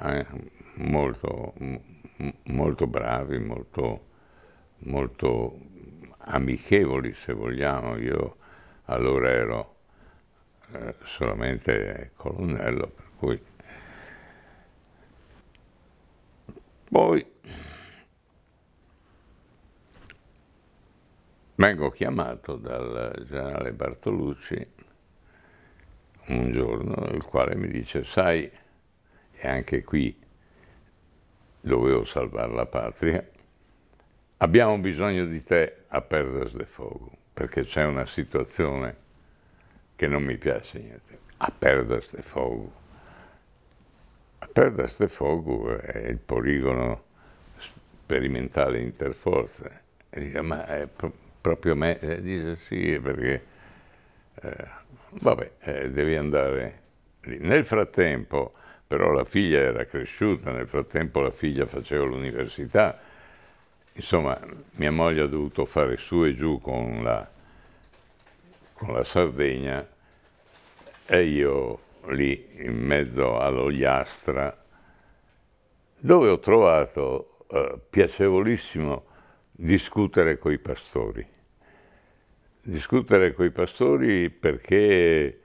eh, molto molto bravi, molto, molto amichevoli se vogliamo. Io allora ero eh, solamente colonnello, per cui... Poi vengo chiamato dal generale Bartolucci un giorno, il quale mi dice, sai, e anche qui dovevo salvare la patria, abbiamo bisogno di te a perdere de Fogo, perché c'è una situazione che non mi piace niente. A perdere de Fogo. A Perdas de Fogo è il poligono sperimentale interforze. E dice, ma è pro proprio me? E dice, sì, perché... Eh, vabbè, eh, devi andare lì. Nel frattempo però la figlia era cresciuta, nel frattempo la figlia faceva l'università. Insomma, mia moglie ha dovuto fare su e giù con la, con la Sardegna e io lì in mezzo all'Ogliastra, dove ho trovato eh, piacevolissimo discutere con i pastori. Discutere con i pastori perché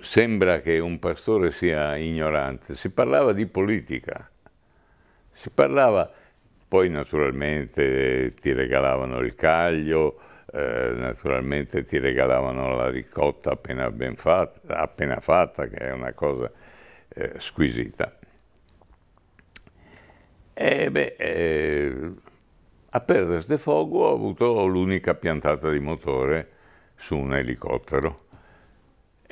sembra che un pastore sia ignorante, si parlava di politica, si parlava, poi naturalmente ti regalavano il caglio, eh, naturalmente ti regalavano la ricotta appena, ben fatta, appena fatta, che è una cosa eh, squisita. E beh, eh, a perdere de Fogo ho avuto l'unica piantata di motore su un elicottero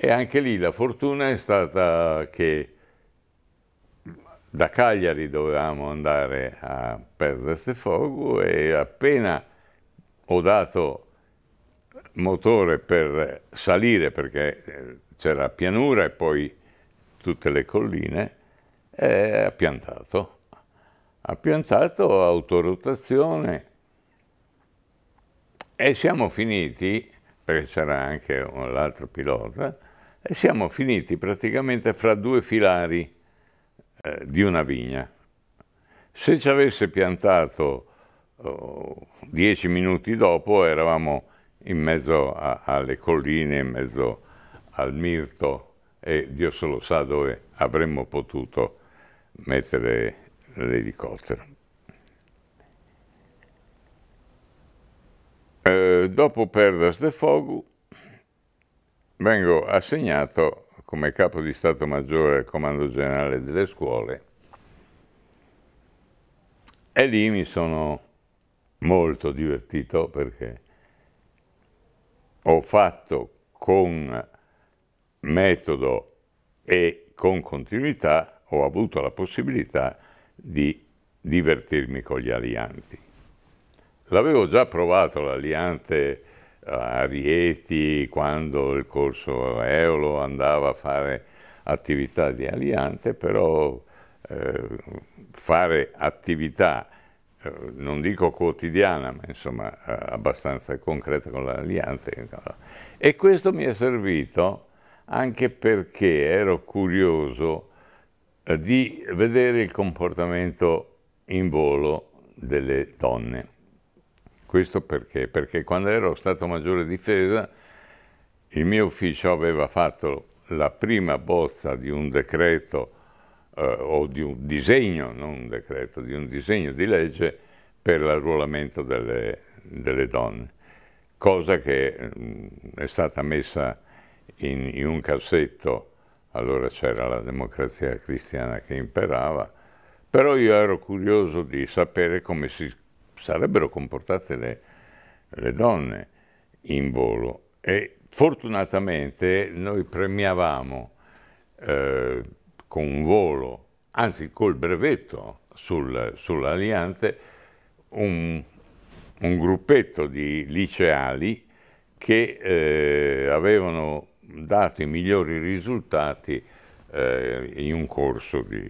e anche lì la fortuna è stata che da Cagliari dovevamo andare a perdere fuoco e appena ho dato motore per salire perché eh, c'era pianura e poi tutte le colline, eh, ha piantato. Ha piantato autorotazione e siamo finiti, perché c'era anche l'altro pilota, e siamo finiti praticamente fra due filari eh, di una vigna. Se ci avesse piantato oh, dieci minuti dopo eravamo in mezzo a, alle colline, in mezzo al mirto e Dio solo sa dove avremmo potuto mettere l'elicottero. Eh, dopo Perdas de Fogu vengo assegnato come capo di Stato Maggiore al Comando Generale delle Scuole e lì mi sono molto divertito perché ho fatto con metodo e con continuità ho avuto la possibilità di divertirmi con gli alianti. L'avevo già provato l'aliante a Rieti, quando il corso Eolo andava a fare attività di aliante, però eh, fare attività, eh, non dico quotidiana, ma insomma eh, abbastanza concreta con l'aliante. E questo mi è servito anche perché ero curioso eh, di vedere il comportamento in volo delle donne. Questo perché? Perché quando ero Stato Maggiore Difesa il mio ufficio aveva fatto la prima bozza di un decreto eh, o di un disegno, non un decreto, di un disegno di legge per l'arruolamento delle, delle donne, cosa che mh, mm, è stata messa in, in un cassetto, allora c'era la democrazia cristiana che imperava, però io ero curioso di sapere come si sarebbero comportate le, le donne in volo e fortunatamente noi premiavamo eh, con un volo, anzi col brevetto sul, sull'Aliante, un, un, gruppetto di liceali che eh, avevano dato i migliori risultati eh, in un corso di,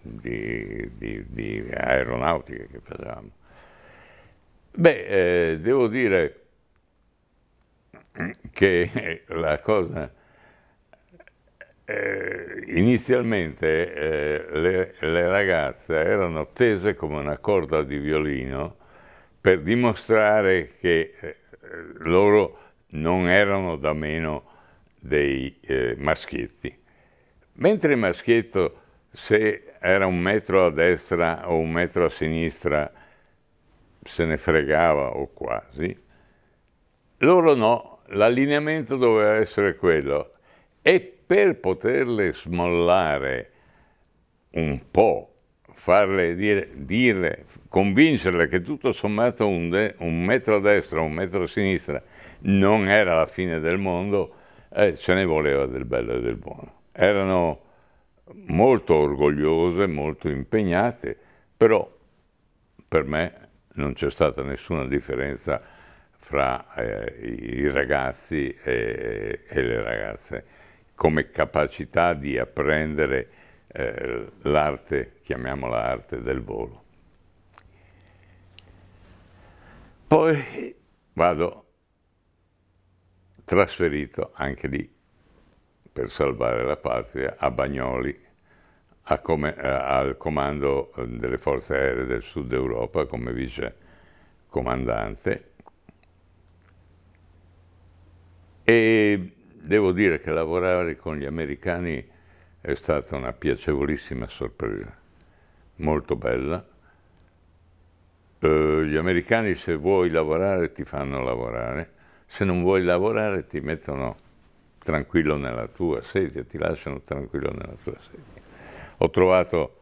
di, di, di aeronautica che facevamo. Beh, eh, devo dire che la cosa... Eh, inizialmente eh, le, le, ragazze erano tese come una corda di violino per dimostrare che eh, loro non erano da meno dei eh, maschietti. Mentre il maschietto, se era un metro a destra o un metro a sinistra se ne fregava o quasi, loro no, l'allineamento doveva essere quello e per poterle smollare un po', farle dire, dire convincerle che tutto sommato un, de, un, metro a destra, un metro a sinistra non era la fine del mondo, eh, ce ne voleva del bello e del buono. Erano molto orgogliose, molto impegnate, però per me non c'è stata nessuna differenza fra eh, i ragazzi e, e, le ragazze, come capacità di apprendere eh, l'arte, chiamiamola arte del volo. Poi vado trasferito anche lì per salvare la patria a Bagnoli a come, a, eh, al comando eh, delle forze aeree del sud Europa come vice comandante e devo dire che lavorare con gli americani è stata una piacevolissima sorpresa, molto bella. Eh, gli americani se vuoi lavorare ti fanno lavorare, se non vuoi lavorare ti mettono tranquillo nella tua sedia, ti lasciano tranquillo nella tua sedia ho trovato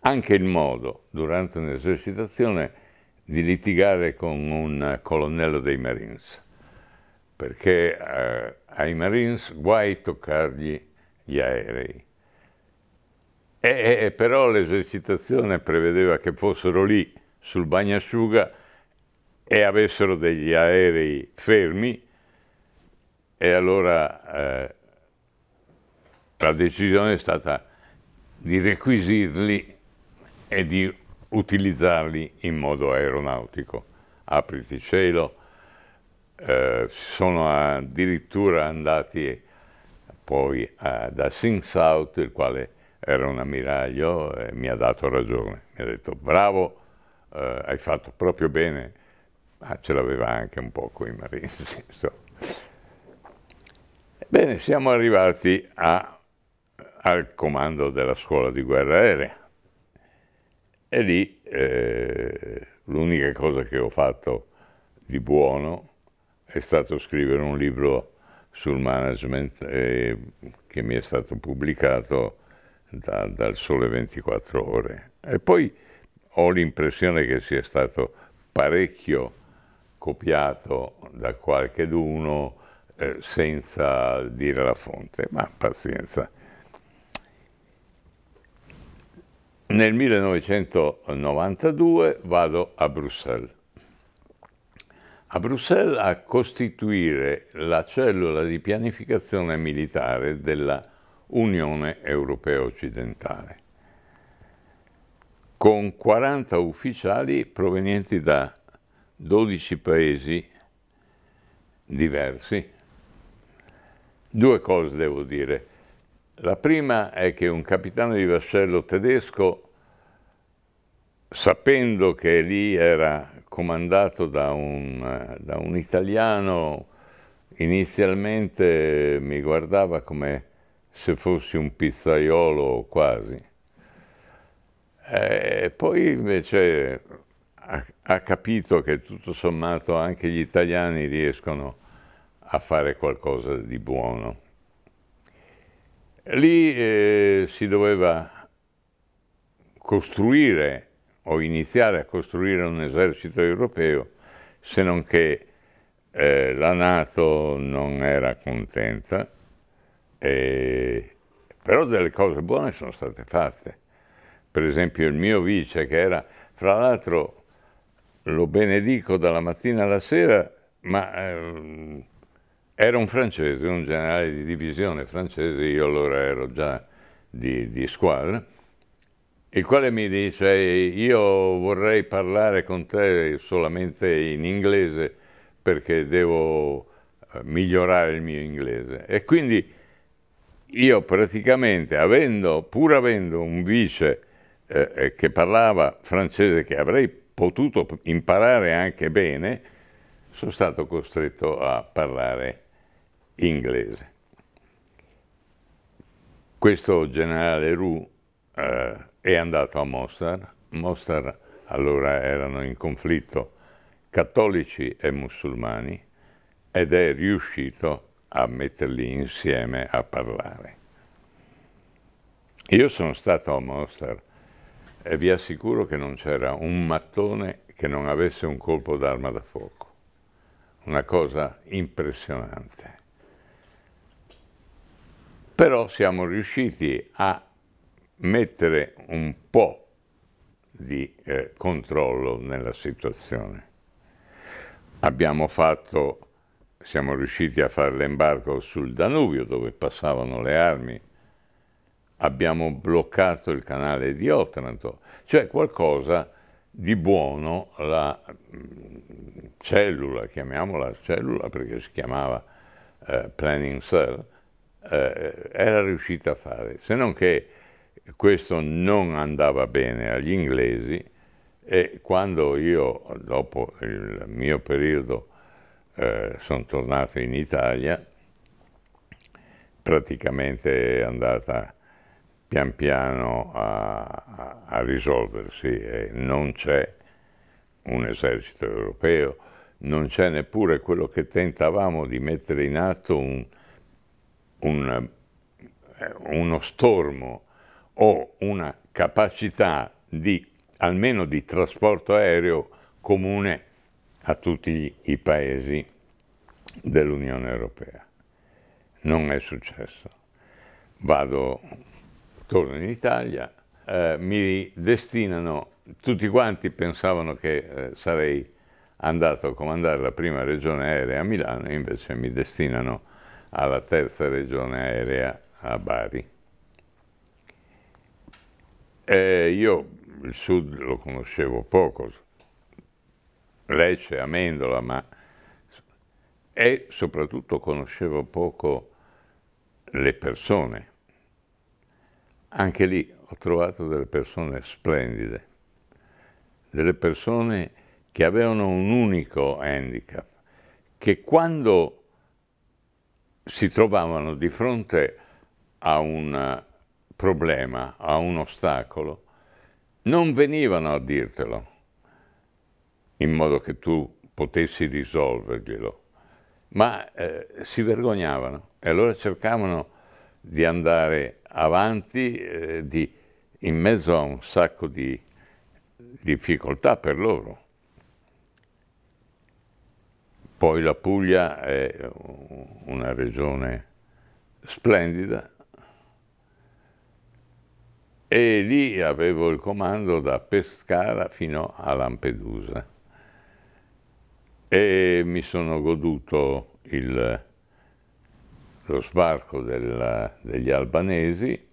anche il modo, durante un'esercitazione, di litigare con un colonnello dei Marines, perché eh, ai Marines guai toccargli gli aerei. E, e, però l'esercitazione prevedeva che fossero lì sul bagnasciuga e avessero degli aerei fermi e allora eh, la decisione è stata di requisirli e di utilizzarli in modo aeronautico. Apriti cielo, eh, sono addirittura andati poi a, da Sing South, il quale era un ammiraglio e mi ha dato ragione. Mi ha detto bravo, eh, hai fatto proprio bene, ma ce l'aveva anche un po' con i marinesi. Bene, siamo arrivati a al comando della scuola di guerra aerea. E lì eh, l'unica cosa che ho fatto di buono è stato scrivere un libro sul management eh, che mi è stato pubblicato da, dal Sole 24 Ore. E poi ho l'impressione che sia stato parecchio copiato da qualcheduno eh, senza dire la fonte, ma pazienza. nel 1992 vado a Bruxelles. A Bruxelles a costituire la cellula di pianificazione militare della Unione Europea Occidentale, con 40 ufficiali provenienti da 12 paesi diversi. Due cose devo dire. La prima è che un capitano di vascello tedesco sapendo che lì era comandato da un, da un italiano, inizialmente mi guardava come se fossi un pizzaiolo quasi. E eh, poi invece ha, ha, capito che tutto sommato anche gli italiani riescono a fare qualcosa di buono. Lì eh, si doveva costruire o iniziare a costruire un esercito europeo, se non che eh, la Nato non era contenta, e... però delle cose buone sono state fatte. Per esempio il mio vice, che era, tra l'altro, lo benedico dalla mattina alla sera, ma eh, era un francese, un generale di divisione francese, io allora ero già di, di squadra, il quale mi dice io vorrei parlare con te solamente in inglese perché devo eh, migliorare il mio inglese. E quindi io praticamente, avendo, pur avendo un vice eh, eh che parlava francese che avrei potuto imparare anche bene, sono stato costretto a parlare inglese. Questo generale Roux eh, è andato a Mostar. Mostar allora erano in conflitto cattolici e musulmani ed è riuscito a metterli insieme a parlare. Io sono stato a Mostar e vi assicuro che non c'era un mattone che non avesse un colpo d'arma da fuoco. Una cosa impressionante. Però siamo riusciti a mettere un po' di eh, controllo nella situazione. Abbiamo fatto, siamo riusciti a fare l'embargo sul Danubio dove passavano le armi, abbiamo bloccato il canale di Otranto, cioè qualcosa di buono la mm, cellula, chiamiamola cellula perché si chiamava eh, Planning Cell, eh, era riuscita a fare, se non che questo non andava bene agli inglesi e quando io, dopo il mio periodo, eh, sono tornato in Italia, praticamente è andata pian piano a, a, risolversi e non c'è un esercito europeo, non c'è neppure quello che tentavamo di mettere in atto un, un, eh, uno stormo ho una capacità di, almeno di trasporto aereo comune a tutti i paesi dell'Unione Europea. Non è successo. Vado, torno in Italia, eh, mi destinano, tutti quanti pensavano che eh, sarei andato a comandare la prima regione aerea a Milano, invece mi destinano alla terza regione aerea a Bari. Eh, io il sud lo conoscevo poco, Lecce, Amendola, ma... e soprattutto conoscevo poco le persone. Anche lì ho trovato delle persone splendide, delle persone che avevano un unico handicap, che quando si trovavano di fronte a una problema, a un ostacolo, non venivano a dirtelo in modo che tu potessi risolverglielo, ma eh, si vergognavano e allora cercavano di andare avanti eh, di, in mezzo a un sacco di difficoltà per loro. Poi la Puglia è una regione splendida, e lì avevo il comando da Pescara fino a Lampedusa e mi sono goduto il, lo sbarco del, degli albanesi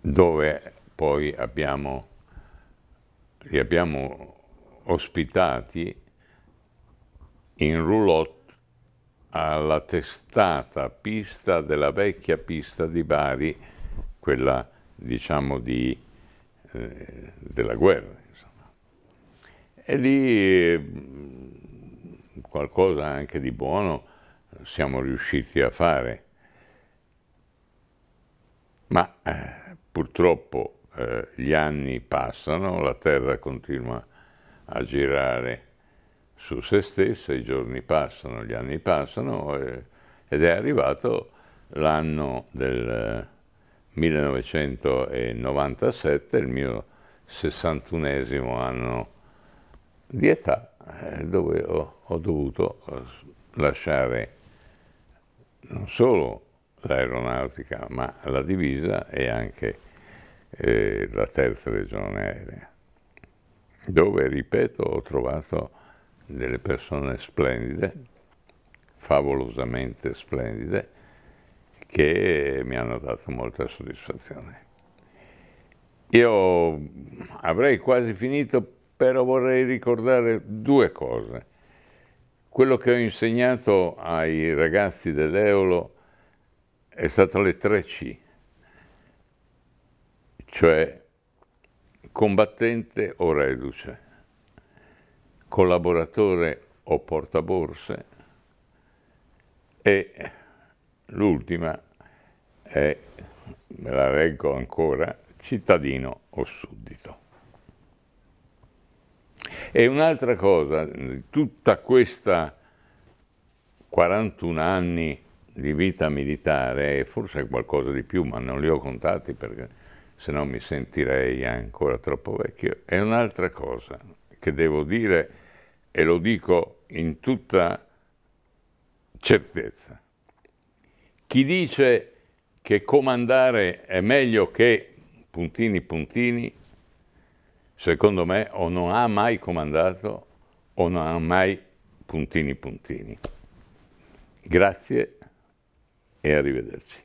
dove poi abbiamo, li abbiamo ospitati in roulotte alla testata pista della vecchia pista di Bari, quella diciamo di, eh, della guerra. Insomma. E lì mm, qualcosa anche di buono siamo riusciti a fare, ma eh, purtroppo eh, gli anni passano, la terra continua a girare su se stessa, i giorni passano, gli anni passano ed è arrivato l'anno del 1997, eh, il mio 61esimo anno di età, eh, dove ho, ho dovuto eh, lasciare non solo l'aeronautica, ma la divisa e anche eh, la terza regione aerea, dove, ripeto, ho trovato delle persone splendide, favolosamente splendide, che mi hanno dato molta soddisfazione. Io avrei quasi finito, però vorrei ricordare due cose. Quello che ho insegnato ai ragazzi dell'Eolo è stato le tre c cioè combattente o reduce collaboratore o portaborse e l'ultima è, me la leggo ancora, cittadino o suddito. E un'altra cosa, tutta questa 41 anni di vita militare, forse qualcosa di più, ma non li ho contati perché se no mi sentirei ancora troppo vecchio, è un'altra cosa, che devo dire e lo dico in tutta certezza. Chi dice che comandare è meglio che puntini puntini, secondo me o non ha mai comandato o non ha mai puntini puntini. Grazie e arrivederci.